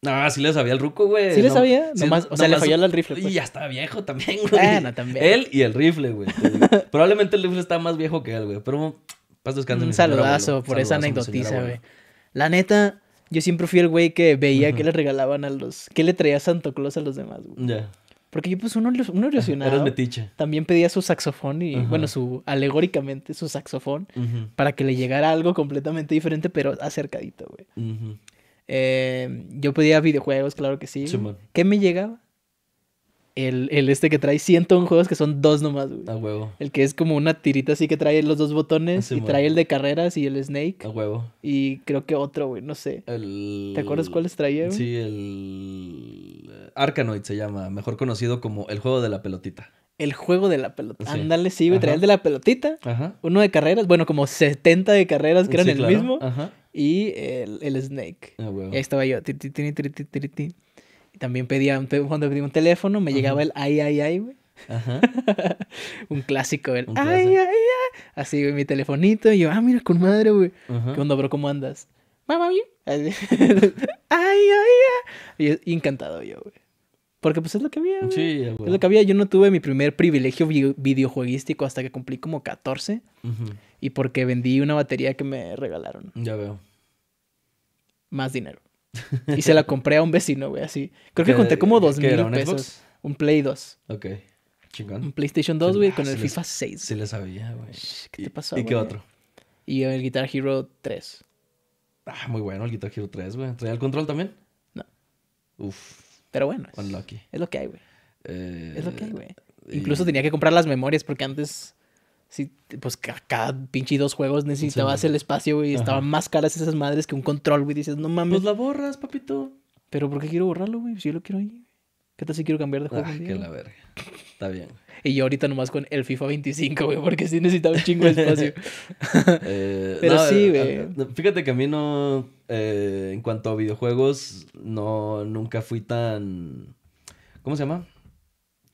No, sí le sabía el ruco, güey. Sí le sabía, o sea, le falló el rifle. Pues. Y ya estaba viejo también, güey. también. Él y el rifle, güey. Probablemente el rifle estaba más viejo que él, güey. Pero paz descansando. Un saludazo por esa anecdotiza, güey. La neta, yo siempre fui el güey que veía que le regalaban a los... que le traía Santo Claus a los demás, güey. Ya. Porque yo, pues, uno, uno También pedía su saxofón y, bueno, su alegóricamente su saxofón para que le llegara algo completamente diferente, pero acercadito, güey. Eh, yo pedía videojuegos, claro que sí. sí ¿Qué me llegaba? El, este que trae 101 juegos que son dos nomás, güey. A huevo. El que es como una tirita así que trae los dos botones ah, y trae el de carreras y el Snake. A huevo. Y creo que otro, güey, no sé. ¿Te acuerdas cuáles traía, güey? Sí, el... Arkanoid se llama, mejor conocido como el juego de la pelotita. El juego de la pelotita. Ándale, sí, güey, Trae el de la pelotita. Ajá. Uno de carreras, bueno, como 70 de carreras que eran el mismo. Ajá. Y el, Snake. A huevo. ahí estaba yo. tiriti también pedía, cuando pedía un teléfono, me llegaba el ay, ay, ay, güey. Ajá. un clásico, el ay, ay, ay. Así, güey, mi telefonito. Y yo, ah, mira, con madre, güey. ¿Qué onda, bro? ¿Cómo andas? Mamá, bien. ay, ay, ay. Y encantado yo, güey. Porque pues es lo que había, güey. Sí, güey. Es lo que había. Yo no tuve mi primer privilegio videojueguístico hasta que cumplí como 14. Y porque vendí una batería que me regalaron. Ya veo. Más dinero. Y se la compré a un vecino, güey, así. Creo que conté como dos mil pesos. Un Play 2. Ok. Chingón. Un PlayStation 2, güey, con el FIFA 6. Sí le sabía, güey. ¿Qué te pasó? ¿Y, qué otro? Y el Guitar Hero 3. Ah, muy bueno el Guitar Hero 3, güey. ¿Traía el control también? No. Uf. Pero bueno. Es, es lo que hay, güey. es lo que hay, eh, güey. Incluso tenía que comprar las memorias porque antes Sí, pues cada, pinche dos juegos necesitabas el espacio, güey. Estaban más caras esas madres que un control, güey. Dices, no mames. Pues la borras, papito. Pero ¿por qué quiero borrarlo, güey? Si yo lo quiero ahí. ¿Qué tal si quiero cambiar de juego? Ah, que la verga. Está bien. Y yo ahorita nomás con el FIFA 25, güey, porque sí necesitaba un chingo de espacio. Eh, Pero sí, eh, güey. Ah, fíjate que a mí no. Eh, en cuanto a videojuegos, no. Nunca fui tan. ¿Cómo se llama?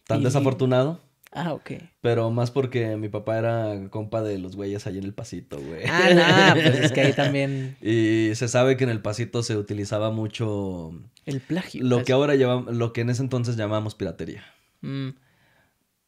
Tan desafortunado Ah, ok. Pero más porque mi papá era compa de los güeyes ahí en el pasito, güey. Ah, no, pues es que ahí también. y se sabe que en el pasito se utilizaba mucho. El plagio. Lo pues. que ahora llevamos, lo que en ese entonces llamamos piratería. Mm.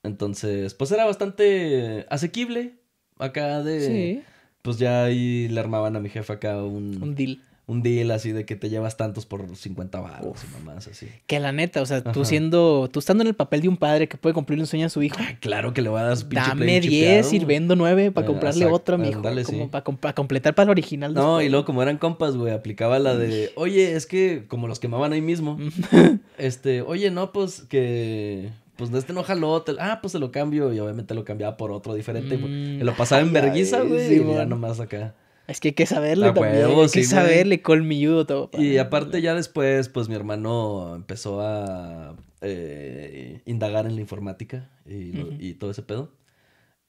Entonces, pues era bastante asequible. Acá de. Sí. Pues ya ahí le armaban a mi jefa acá un. Un deal un deal así de que te llevas tantos por 50 baros y mamás así. Que la neta, o sea, tú siendo, tú estando en el papel de un padre que puede cumplir un sueño a su hijo. Ah, claro que le va a dar su pinche Dame 10 y vendo 9 para comprarle otro a mi hijo. sí. para, completar para el original. No, y luego como eran compas, güey, aplicaba la de, oye, es que como los quemaban ahí mismo. este, oye, no, pues que pues de este no jaló, ah, pues se lo cambio y obviamente lo cambiaba por otro diferente. Y pues, mm. lo pasaba en verguiza, güey. Sí, y ya nomás acá. Es que hay que saberle también. hay que saberle todo. Y aparte ya después, pues mi hermano empezó a eh, indagar en la informática y, todo ese pedo.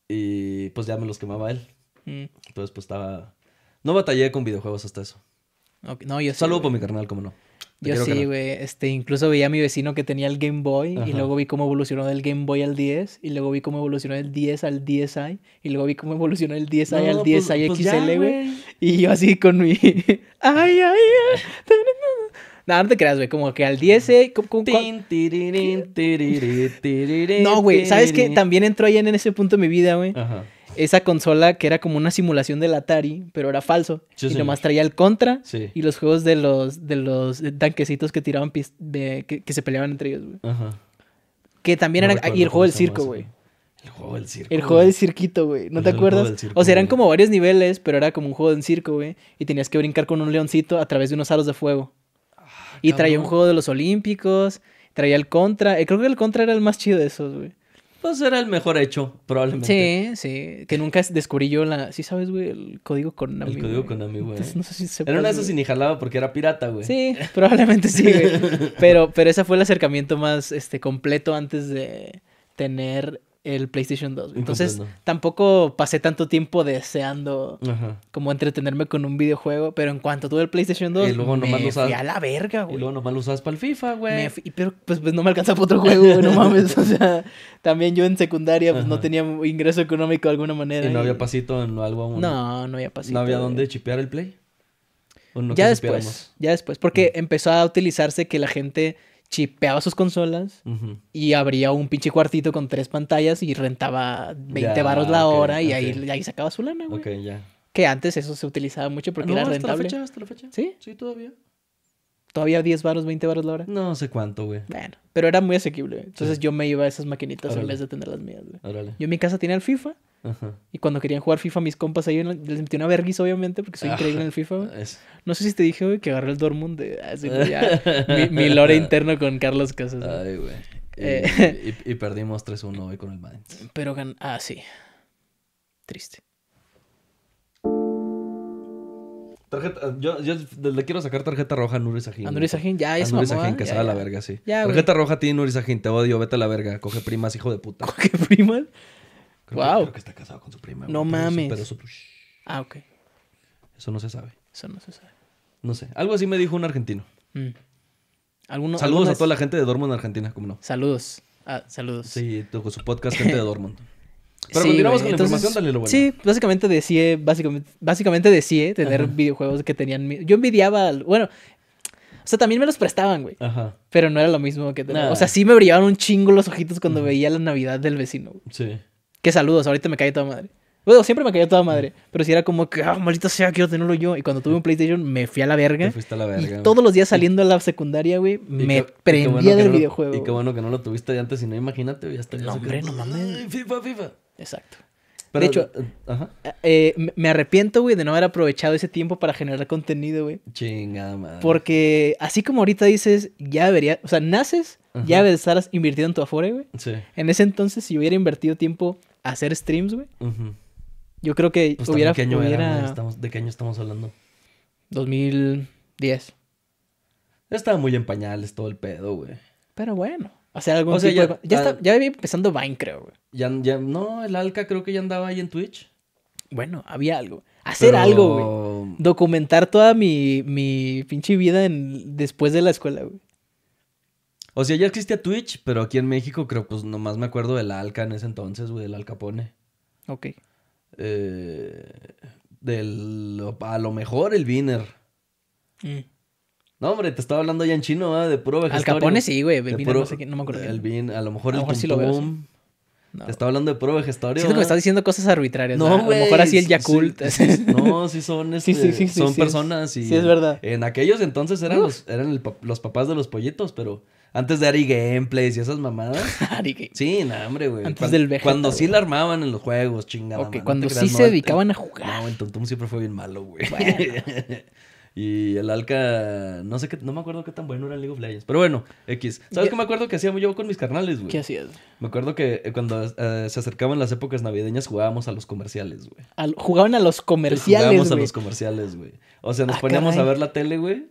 Y pues ya me los quemaba él. Mm. Entonces pues estaba... No batallé con videojuegos hasta eso. No, Saludo por mi carnal, como no. Yo sí, güey. Este, incluso veía a mi vecino que tenía el Game Boy y luego vi cómo evolucionó del Game Boy al 10 y luego vi cómo evolucionó del 10 al 10i y luego vi cómo evolucionó el 10i al 10i pues, pues XL, güey. y yo así con mi... ay, ay, ay. No, no te creas, güey. Como que al 10, eh, No, güey. ¿Sabes qué? También entró ahí en ese punto de mi vida, güey. Ajá esa consola que era como una simulación del Atari, pero era falso. y nomás traía el Contra y los juegos de los, de los tanquecitos que tiraban que, se peleaban entre ellos, güey. Ajá. Que también era... eran. Y el juego del circo, güey. El juego del circo. El juego del cirquito, güey. ¿No te acuerdas? o sea, eran como varios niveles, pero era como un juego de circo, güey. Y tenías que brincar con un leoncito a través de unos aros de fuego. Ah, y traía un juego de los Olímpicos. Traía el Contra. Eh, creo que el Contra era el más chido de esos, güey. Pues era el mejor hecho, probablemente. Sí, sí. Que nunca descubrí yo la. Sí, sabes, güey, el código Konami. El código Konami, güey. no sé si se Era una de esas ni jalaba porque era pirata, güey. Sí, probablemente sí, güey. Pero, pero ese fue el acercamiento más este, completo antes de tener el PlayStation 2. Entonces, tampoco pasé tanto tiempo deseando como entretenerme con un videojuego, pero en cuanto tuve el PlayStation 2, y luego lo la verga, güey. Y luego nomás lo usabas para el FIFA, güey. Y pero pues, pues, no me alcanzaba para otro juego, güey, no mames. O sea, también yo en secundaria pues no tenía ingreso económico de alguna manera. Y no había pasito en algo aún. No, no había pasito. No había dónde chipear el Play. ya después, ya después, porque empezó a utilizarse que la gente chipeaba sus consolas y abría un pinche cuartito con tres pantallas y rentaba 20 varos la hora y, ahí, ahí sacaba su lana, güey. Ok, ya. Que antes eso se utilizaba mucho porque era rentable. Hasta la fecha, hasta la fecha. ¿Sí? Sí, todavía. ¿Todavía 10 baros, 20 baros la hora? No sé cuánto, güey. Bueno, pero era muy asequible. Entonces yo me iba a esas maquinitas en vez de tener las mías, güey. Yo en mi casa tenía el FIFA y cuando querían jugar FIFA, mis compas ahí les metí una vergüenza, obviamente, porque soy ah, increíble en el FIFA. No sé si te dije, güey, que agarré el Dortmund de... Ah, mi, lore interno con Carlos Casas. Eh. Y, perdimos 3-1 hoy con el Madden. Pero gan... Ah, sí. Triste. Ah, yo, yo, le quiero sacar tarjeta roja a Nuri Sahin. A Nuri ya es A Nuri que se a la verga, sí. tarjeta roja a ti, Nuri te odio, vete a la verga. Coge primas, hijo de puta. ¿Coge primas? creo que está casado con su prima. No mames. eso, ah, ok. Eso no se sabe. Eso no se sabe. No sé. Algo así me dijo un argentino. Mm. Saludos a toda la gente de Dortmund, Argentina, como no? Saludos. Ah, saludos. Sí, con su podcast, gente de Dortmund. Pero continuamos con la información, dale lo bueno. Sí, básicamente decía, básicamente, básicamente decía tener videojuegos que tenían. Yo envidiaba, bueno, o sea, también me los prestaban, güey. Ajá. Pero no era lo mismo que tener. O sea, sí me brillaban un chingo los ojitos cuando veía la Navidad del vecino. Sí saludos, ahorita me cae toda madre. siempre me cayó toda madre. Pero si era como que, ah, maldito maldita sea, quiero tenerlo yo. Y cuando tuve un PlayStation, me fui a la verga. Te a la verga. Y todos los días saliendo a la secundaria, güey, me prendía del videojuego. y qué bueno que no lo tuviste de antes, y no, imagínate, ya estaría. No, hombre, no mames. FIFA, FIFA. Exacto. de hecho, eh, ¿ajá? Eh, eh me arrepiento, güey, de no haber aprovechado ese tiempo para generar contenido, güey. Chingada madre. Porque así como ahorita dices, ya debería, o sea, naces, ya estarás invirtiendo en tu afore, güey. Sí. En ese entonces, si hubiera invertido tiempo hacer streams, güey. Yo creo que pues, hubiera... estamos, ¿De qué año estamos hablando? 2010. Estaba muy en pañales todo el pedo, güey. Pero bueno. Hacer algo. o sea, ya, ya, empezando Vine, creo, güey. Ya, no, el Alca creo que ya andaba ahí en Twitch. Bueno, había algo. Hacer algo, güey. Documentar toda mi, mi pinche vida en, después de la escuela, güey. O sea, ya existía Twitch, pero aquí en México creo, pues nomás me acuerdo del Alca en ese entonces, güey, del Alcapone. Ok. Eh, del, a lo mejor el Viner. Mm. No, hombre, te estaba hablando ya en chino, ¿eh? de puro vegestorio. Alcapone Capone sí, güey. El Viner, no, sé no, me acuerdo. El a lo mejor el mejor te estaba hablando de puro vegetario Siento que me estás diciendo cosas arbitrarias. No, güey. A lo mejor así el Yakult. Sí, sí, no, sí son, este, sí. son personas. Y, sí, es verdad. En aquellos entonces eran, los, eran los papás de los pollitos, pero antes de Ari Gameplays y esas mamadas. Ari Sí, no, hombre, güey. Antes del Vegeta, Cuando sí la armaban en los juegos, chingada. cuando sí se dedicaban a jugar. No, el Tontum siempre fue bien malo, güey. y el Alca, no sé qué, no me acuerdo qué tan bueno era League of Legends. Pero bueno, X. ¿Sabes qué, me acuerdo que hacíamos yo con mis carnales, güey? ¿Qué hacías? Me acuerdo que eh, cuando eh, se acercaban las épocas navideñas jugábamos a los comerciales, güey. jugaban a los comerciales. Jugábamos a los comerciales, güey. O sea, nos ah, poníamos a ver la tele, güey.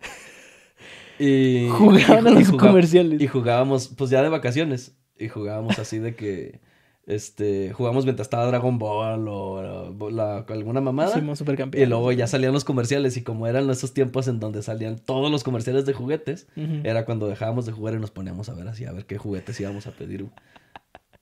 Y, Jugaban los comerciales. Y jugábamos, pues ya de vacaciones. Y jugábamos así de que. Este, jugábamos mientras estaba Dragon Ball o, alguna mamada. y luego ya salían los comerciales. Y como eran esos tiempos en donde salían todos los comerciales de juguetes, era cuando dejábamos de jugar y nos poníamos a ver así, a ver qué juguetes íbamos a pedir.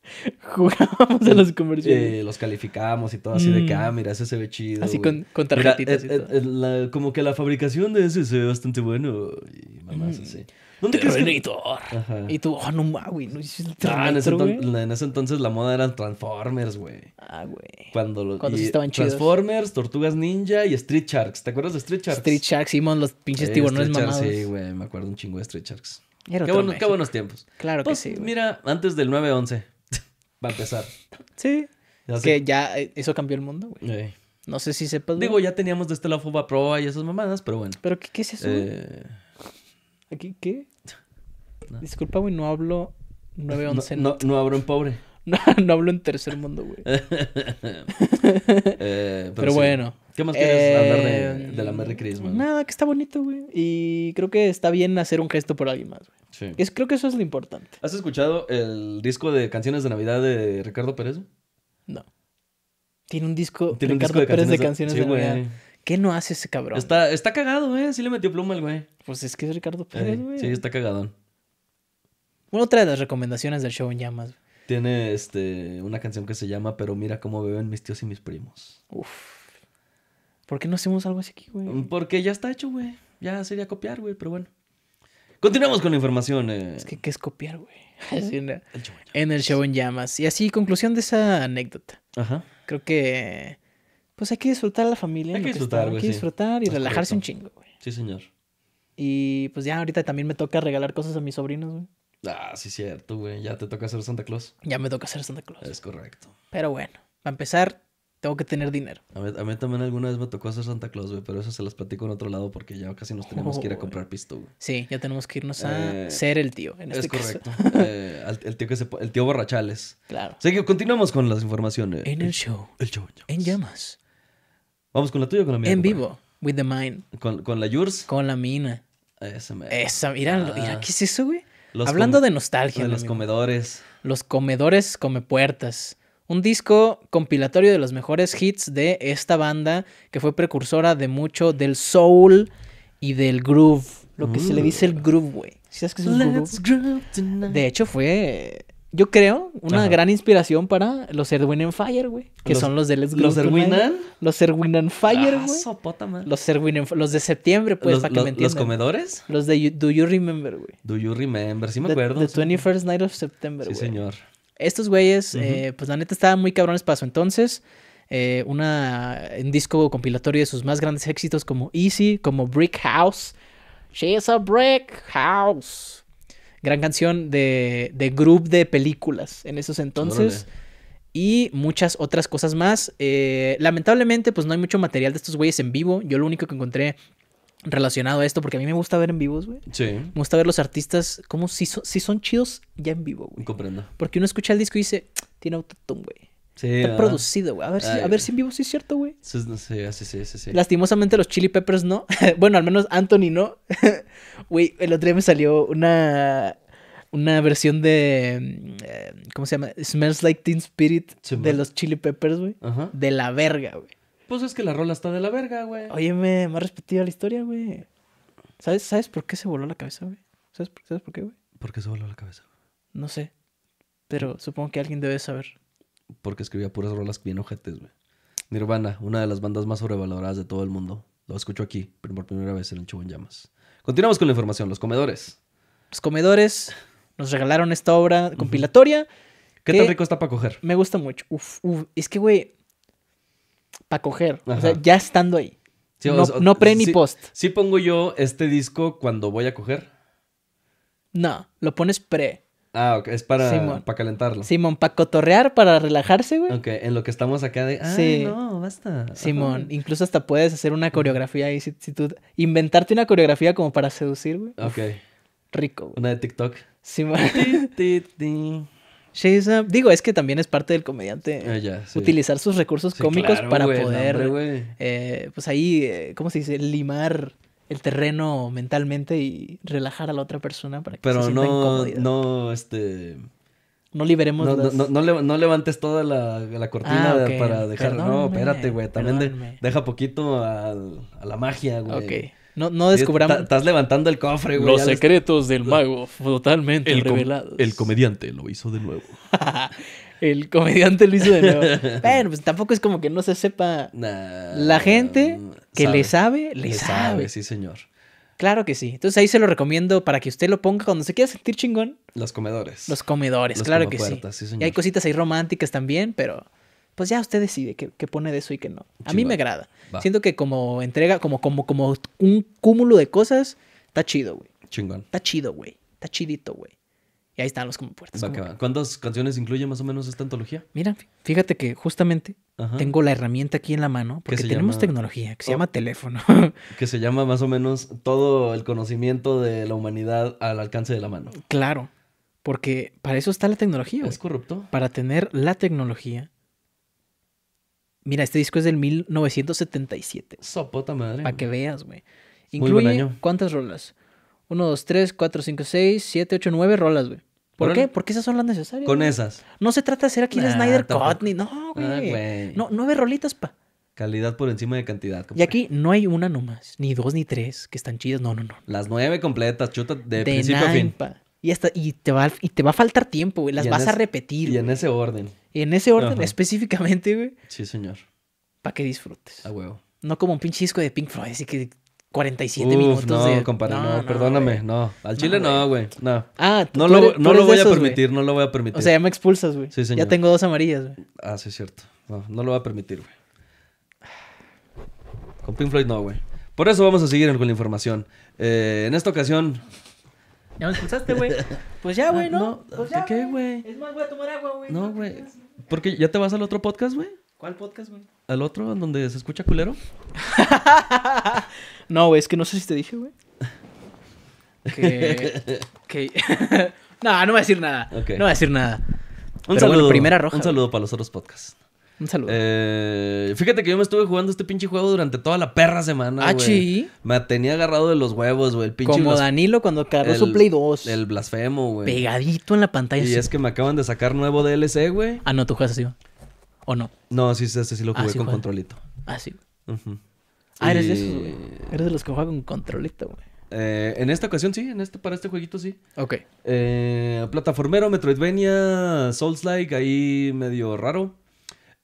jugábamos a los comerciales. Eh, los calificábamos y todo así de que mm. ah, mira, ese se ve chido. Así con, con, tarjetitas eh, eh, como que la fabricación de ese se ve bastante bueno y mamás mm. así. ¿Dónde Terminator. Ajá. Y tú, oh, no, güey, no ah, en, ese en ese entonces la moda eran Transformers, güey. Ah, güey. Cuando los Cuando sí estaban Transformers, Tortugas Ninja y Street Sharks. ¿Te acuerdas de Street Sharks? Street Sharks, Simon, los pinches tiburones mamados. Sí, güey, me acuerdo un chingo de Street Sharks. Qué, qué, buenos tiempos. Claro que pues, sí. Mira, antes del 9-11. Va a empezar. Sí. que ya eh, eso cambió el mundo, güey. No sé si sepas. Digo, ya teníamos de este la Fuba Pro y esas mamadas, pero bueno. ¿Pero qué, es eso? Eh, ¿Aquí qué? Disculpa, güey, no hablo 911. No, no, hablo en pobre. No, no hablo en tercer mundo, güey. Eh, pero, bueno. ¿Qué más quieres hablar em, de, la Merry Christmas? Nada, que está bonito, güey. Y creo que está bien hacer un gesto por alguien más, güey. Sí. Es, creo que eso es lo importante. ¿Has escuchado el disco de canciones de Navidad de Ricardo Pérez? No. Tiene un disco, ¿Tiene Ricardo de Pérez canciones de, canciones de Navidad. ¿Qué no hace ese cabrón? Está, cagado, güey. ¿eh? Sí le metió pluma al güey. Pues es que es Ricardo Pérez, güey. Sí, está cagadón. Bueno, otra de las recomendaciones del show en llamas. Tiene este, una canción que se llama Pero mira cómo beben mis tíos y mis primos. Uf. ¿Por qué no hacemos algo así aquí, güey? Mm, porque ya está hecho, güey. Ya sería copiar, güey, pero bueno. Continuamos con la información. Eh. Es que, ¿qué es copiar, güey? en, el show en llamas. Y así, conclusión de esa anécdota. Ajá. Creo que. Pues hay que disfrutar a la familia. Hay que disfrutar, güey. Hay que disfrutar y relajarse un chingo, güey. Sí, señor. Y pues ya ahorita también me toca regalar cosas a mis sobrinos, güey. Ah, sí, cierto, güey. Ya te toca hacer Santa Claus. Ya me toca hacer Santa Claus. Es correcto. Pero bueno, para empezar, tengo que tener dinero. A mí, también alguna vez me tocó hacer Santa Claus, güey, pero eso se las platico en otro lado porque ya casi nos tenemos que ir a oh. comprar pisto, güey. Sí, ya tenemos que irnos a eh, ser el tío. En es este correcto. Eh, el, tío que se, el tío borrachales. Claro. Así continuamos con las informaciones. En el, show. El show. En llamas. Vamos con la tuya o con la mía. En vivo. With the mine. Con, la yours. Con la mina. Esa, me... Esa, mira, mira, ah. ¿qué es eso, güey? Hablando de nostalgia. De los comedores. Los comedores, come puertas. Un disco compilatorio de los mejores hits de esta banda que fue precursora de mucho del soul y del groove. Lo que se le dice el mm. groove, güey. ¿Sabes que es el groove? De hecho, fue yo creo, una gran inspiración para los Erwin and Fire, güey. Que son los de Let's Groove. ¿Los Erwin and? Los Erwin and Fire, güey. Ah, los Erwin Los de septiembre, pues, para que me entiendan. ¿Los comedores? Los de Do You Remember, güey. Do You Remember, sí me acuerdo. The 21st Night of September, güey. Sí, señor. Estos güeyes, eh, pues la neta estaban muy cabrones para su entonces. Eh, una, un disco compilatorio de sus más grandes éxitos como Easy, como Brick House. She's a Brick House. Gran canción de, de group de películas en esos entonces. Y muchas otras cosas más. Eh, lamentablemente, pues no hay mucho material de estos güeyes en vivo. Yo lo único que encontré relacionado a esto, porque a mí me gusta ver en vivos, güey. Sí. Me gusta ver los artistas como si, son, si son chidos ya en vivo, güey. Comprendo. Porque uno escucha el disco y dice, tiene autotune, güey. Sí, Está producido, güey. A ver, si, a ver en vivo sí es cierto, güey. Sí, ah, sí, sí, sí, sí. Lastimosamente los Chili Peppers no. bueno, al menos Anthony no. Güey, el otro día me salió una una versión de. Mm, eh, ¿Cómo se llama? Smells Like Teen Spirit de los Chili Peppers, güey. Ajá. De la verga, güey. Pues es que la rola está de la verga, güey. Óyeme, más respetiva la historia, güey. ¿Sabes, ¿Sabes por qué se voló la cabeza, güey? ¿Sabes, por qué, güey? ¿Por qué se voló la cabeza? No sé. Pero supongo que alguien debe saber. Porque escribía puras rolas bien ojetes, güey. Nirvana, una de las bandas más sobrevaloradas de todo el mundo. Lo escucho aquí, por primera vez en el Chubo en llamas. Continuamos con la información, los comedores. Los comedores nos regalaron esta obra compilatoria. ¿Qué tan rico está para coger? Me gusta mucho. Uf, uf. Es que, güey, para coger. O sea, ya estando ahí. no, pre ni post. ¿Sí pongo yo este disco cuando voy a coger? No, lo pones pre. Ah, ok, es para, para calentarlo. Simón, para cotorrear, para relajarse, güey. Ok, en lo que estamos acá de, ay, ah, no, basta. Simón, incluso hasta puedes hacer una coreografía ahí, si, inventarte una coreografía como para seducir, güey. Ok. rico, güey. Una de TikTok. Simón. Digo, es que también es parte del comediante ah, utilizar sus recursos cómicos para poder, eh, pues ahí, eh, ¿cómo se dice? Limar el terreno mentalmente y relajar a la otra persona para que Pero se sienta no, no, este... No liberemos no, no, no, levantes toda la, cortina ah, para dejar... no, espérate, güey. También deja poquito a, la magia, güey. Ok. No, no descubramos. Estás levantando el cofre, güey. Los secretos del mago, totalmente el revelados. el comediante lo hizo de nuevo. el comediante lo hizo de nuevo. Pero pues tampoco es como que no se sepa. la gente que le sabe, le, sabe. Sí, señor. Claro que sí. Entonces ahí se lo recomiendo para que usted lo ponga cuando se quiera sentir chingón. Los comedores. Los comedores, claro que sí. Y hay cositas ahí románticas también, pero pues ya usted decide qué, pone de eso y qué no. A mí me agrada. Siento que como entrega, como, como, como un cúmulo de cosas, está chido, güey. Chingón. Está chido, güey. Está chidito, güey. Y ahí están los como puertas. ¿Cuántas canciones incluye más o menos esta antología? Mira, fíjate que justamente tengo la herramienta aquí en la mano porque tenemos tecnología que se oh. llama teléfono. que se llama más o menos todo el conocimiento de la humanidad al alcance de la mano. Claro, porque para eso está la tecnología. Es corrupto. Para tener la tecnología Mira, este disco es del 1977. Sopota madre. Para que veas, güey. Incluye cuántas rolas. Uno, dos, tres, cuatro, cinco, seis, siete, ocho, nueve rolas, güey. ¿Por qué? Porque esas son las necesarias. Con esas. No se trata de hacer aquí el Snyder Cut No, ah, güey. No, nueve rolitas, pa. Calidad por encima de cantidad. Y aquí no hay una nomás, ni dos ni tres que están chidas. No, no, no. Las nueve completas, chuta de, principio a fin. Pa. Y, te, va, y te va a faltar tiempo, güey. Las vas a repetir. Y en ese orden. Y en ese orden específicamente, güey. Sí, señor. Para que disfrutes. A huevo. No como un pinche disco de Pink Floyd, así que 47 minutos no, de... compadre, no, no perdóname, no. Al chile no, güey, no. ah, no lo, no lo voy a permitir, no lo voy a permitir. O sea, ya me expulsas, güey. Sí, señor. Ya tengo dos amarillas, güey. Ah, sí, es cierto. No, lo voy a permitir, güey. Con Pink Floyd no, güey. Por eso vamos a seguir con la información. Eh, en esta ocasión ya me expulsaste, güey. Pues ya, güey, ah, ¿no? no pues ¿Qué, güey? Es más, güey a tomar agua, güey. No, güey. ¿Por qué? ya te vas al otro podcast, güey. ¿Cuál podcast, güey? ¿Al otro, donde se escucha culero? no, güey, es que no sé si te dije, güey. Que. que... no, no voy a decir nada. No voy a decir nada. Un saludo. primera roja. Un saludo para los otros podcasts. Un saludo. Eh, fíjate que yo me estuve jugando este pinche juego durante toda la perra semana, Ah, sí. Me tenía agarrado de los huevos, güey. El Como Danilo cuando cargó su Play 2. El blasfemo, güey. Pegadito en la pantalla. Y es que me acaban de sacar nuevo DLC, güey. Ah, no, tú juegas así, ¿O no? No, sí, sí, sí, lo jugué ah, con controlito. Ah, sí. Ah, eres de esos, güey. Eres de los que juegan con controlito, güey. Eh, en esta ocasión sí, en este, para este jueguito sí. Ok. Eh, plataformero, Metroidvania, Souls-like, ahí medio raro.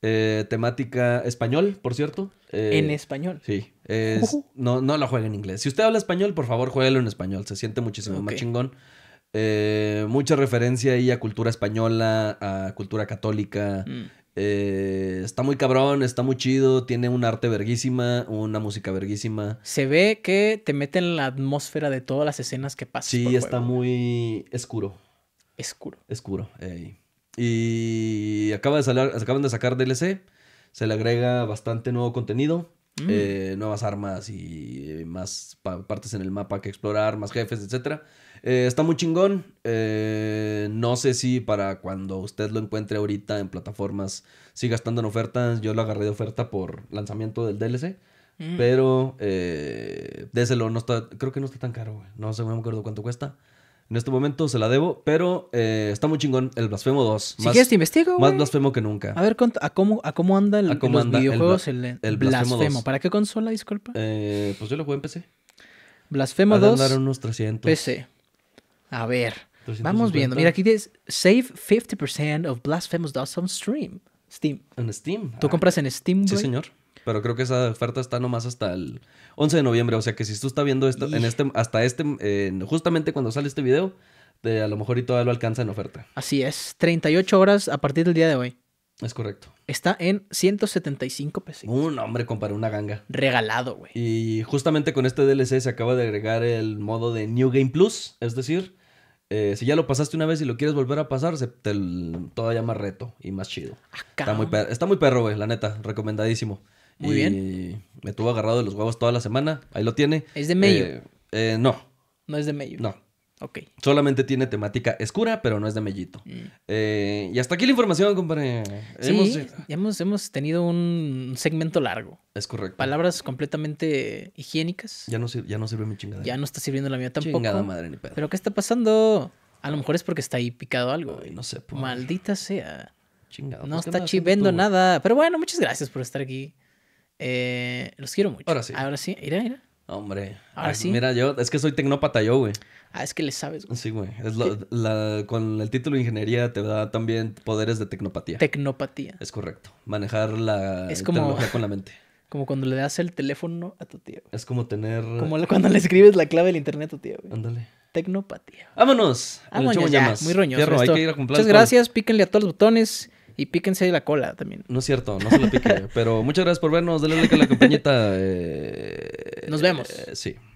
Eh, temática español, por cierto. Eh, en español. Sí. no, no la juegue en inglés. Si usted habla español, por favor, jueguelo en español. Se siente muchísimo más chingón. Eh, mucha referencia ahí a cultura española, a cultura católica. Mm. Eh, está muy cabrón, está muy chido, tiene un arte verguísima, una música verguísima. Se ve que te mete en la atmósfera de todas las escenas que pasan. Sí, está muy escuro. Escuro. Escuro. Y acaba de salir acaban de sacar DLC. Se le agrega bastante nuevo contenido. Mm. Eh, nuevas armas y eh, más partes en el mapa que explorar, más jefes, etc. Eh, está muy chingón. no sé si para cuando usted lo encuentre ahorita en plataformas siga estando en ofertas. Yo lo agarré de oferta por lanzamiento del DLC. Mm. Pero déselo, no está, creo que no está tan caro. No sé, no me acuerdo cuánto cuesta. En este momento se la debo, pero eh, está muy chingón el Blasfemo 2. Si quieres te investigo, Más blasfemo que nunca. A ver, a cómo, a cómo anda el, los videojuegos el, Blasfemo. ¿Para qué consola, disculpa? Eh, pues yo lo jugué en PC. Blasfemo 2. 2. unos 300. PC. A ver. Vamos viendo. Mira, aquí dice Save 50% of Blasphemous dos on steam Steam. En Steam. ¿Tú ah. compras en Steam, güey? Sí, señor. Pero creo que esa oferta está nomás hasta el 11 de noviembre. O sea que si tú estás viendo esto, en este, hasta este, justamente cuando sale este video, a lo mejor y todavía lo alcanza en oferta. Así es, 38 horas a partir del día de hoy. Es correcto. Está en 175 pesos. Un hombre, compadre. una ganga. Regalado, güey. Y justamente con este DLC se acaba de agregar el modo de New Game Plus. Es decir, eh, si ya lo pasaste una vez y lo quieres volver a pasar, se te, todavía más reto y más chido. Ah, está muy, está muy perro, güey, la neta. Recomendadísimo. Muy y bien. Me tuvo agarrado de los huevos toda la semana. Ahí lo tiene. ¿Es de Mayo? Eh, eh, no. No es de Mayo. No. Ok. Solamente tiene temática escura, pero no es de mellito. Mm. Eh, y hasta aquí la información, compadre. Sí, hemos, hemos, tenido un segmento largo. Es correcto. Palabras completamente higiénicas. Ya no, ya no sirve mi chingada. Ya no está sirviendo la mía tampoco. Chingada madre ni pedo. Pero ¿qué está pasando? A lo mejor es porque está ahí picado algo. no sé. Pues. Maldita sea. Chingado. No está chivendo nada. Pero bueno, muchas gracias por estar aquí. Eh, los quiero mucho. Ahora sí. Ahora sí. Mira, mira. Hombre. Ahora sí. Mira, yo, es que soy tecnópata yo, güey. Ah, es que le sabes, güey. Sí, güey. con el título de ingeniería te da también poderes de tecnopatía. Tecnopatía. Es correcto. Manejar la es como, tecnología con la mente. Como cuando le das el teléfono a tu tío. Es como tener. Como cuando le escribes la clave del internet a tu tío, güey. Ándale. Tecnopatía. Vámonos. Vámonos. ya, muy roñoso. hay que Muchas gracias. Píquenle a todos los botones. Y píquense la cola también. No es cierto, no se la pique. pero muchas gracias por vernos. dale like a la compañita. Eh, nos vemos. Eh, sí.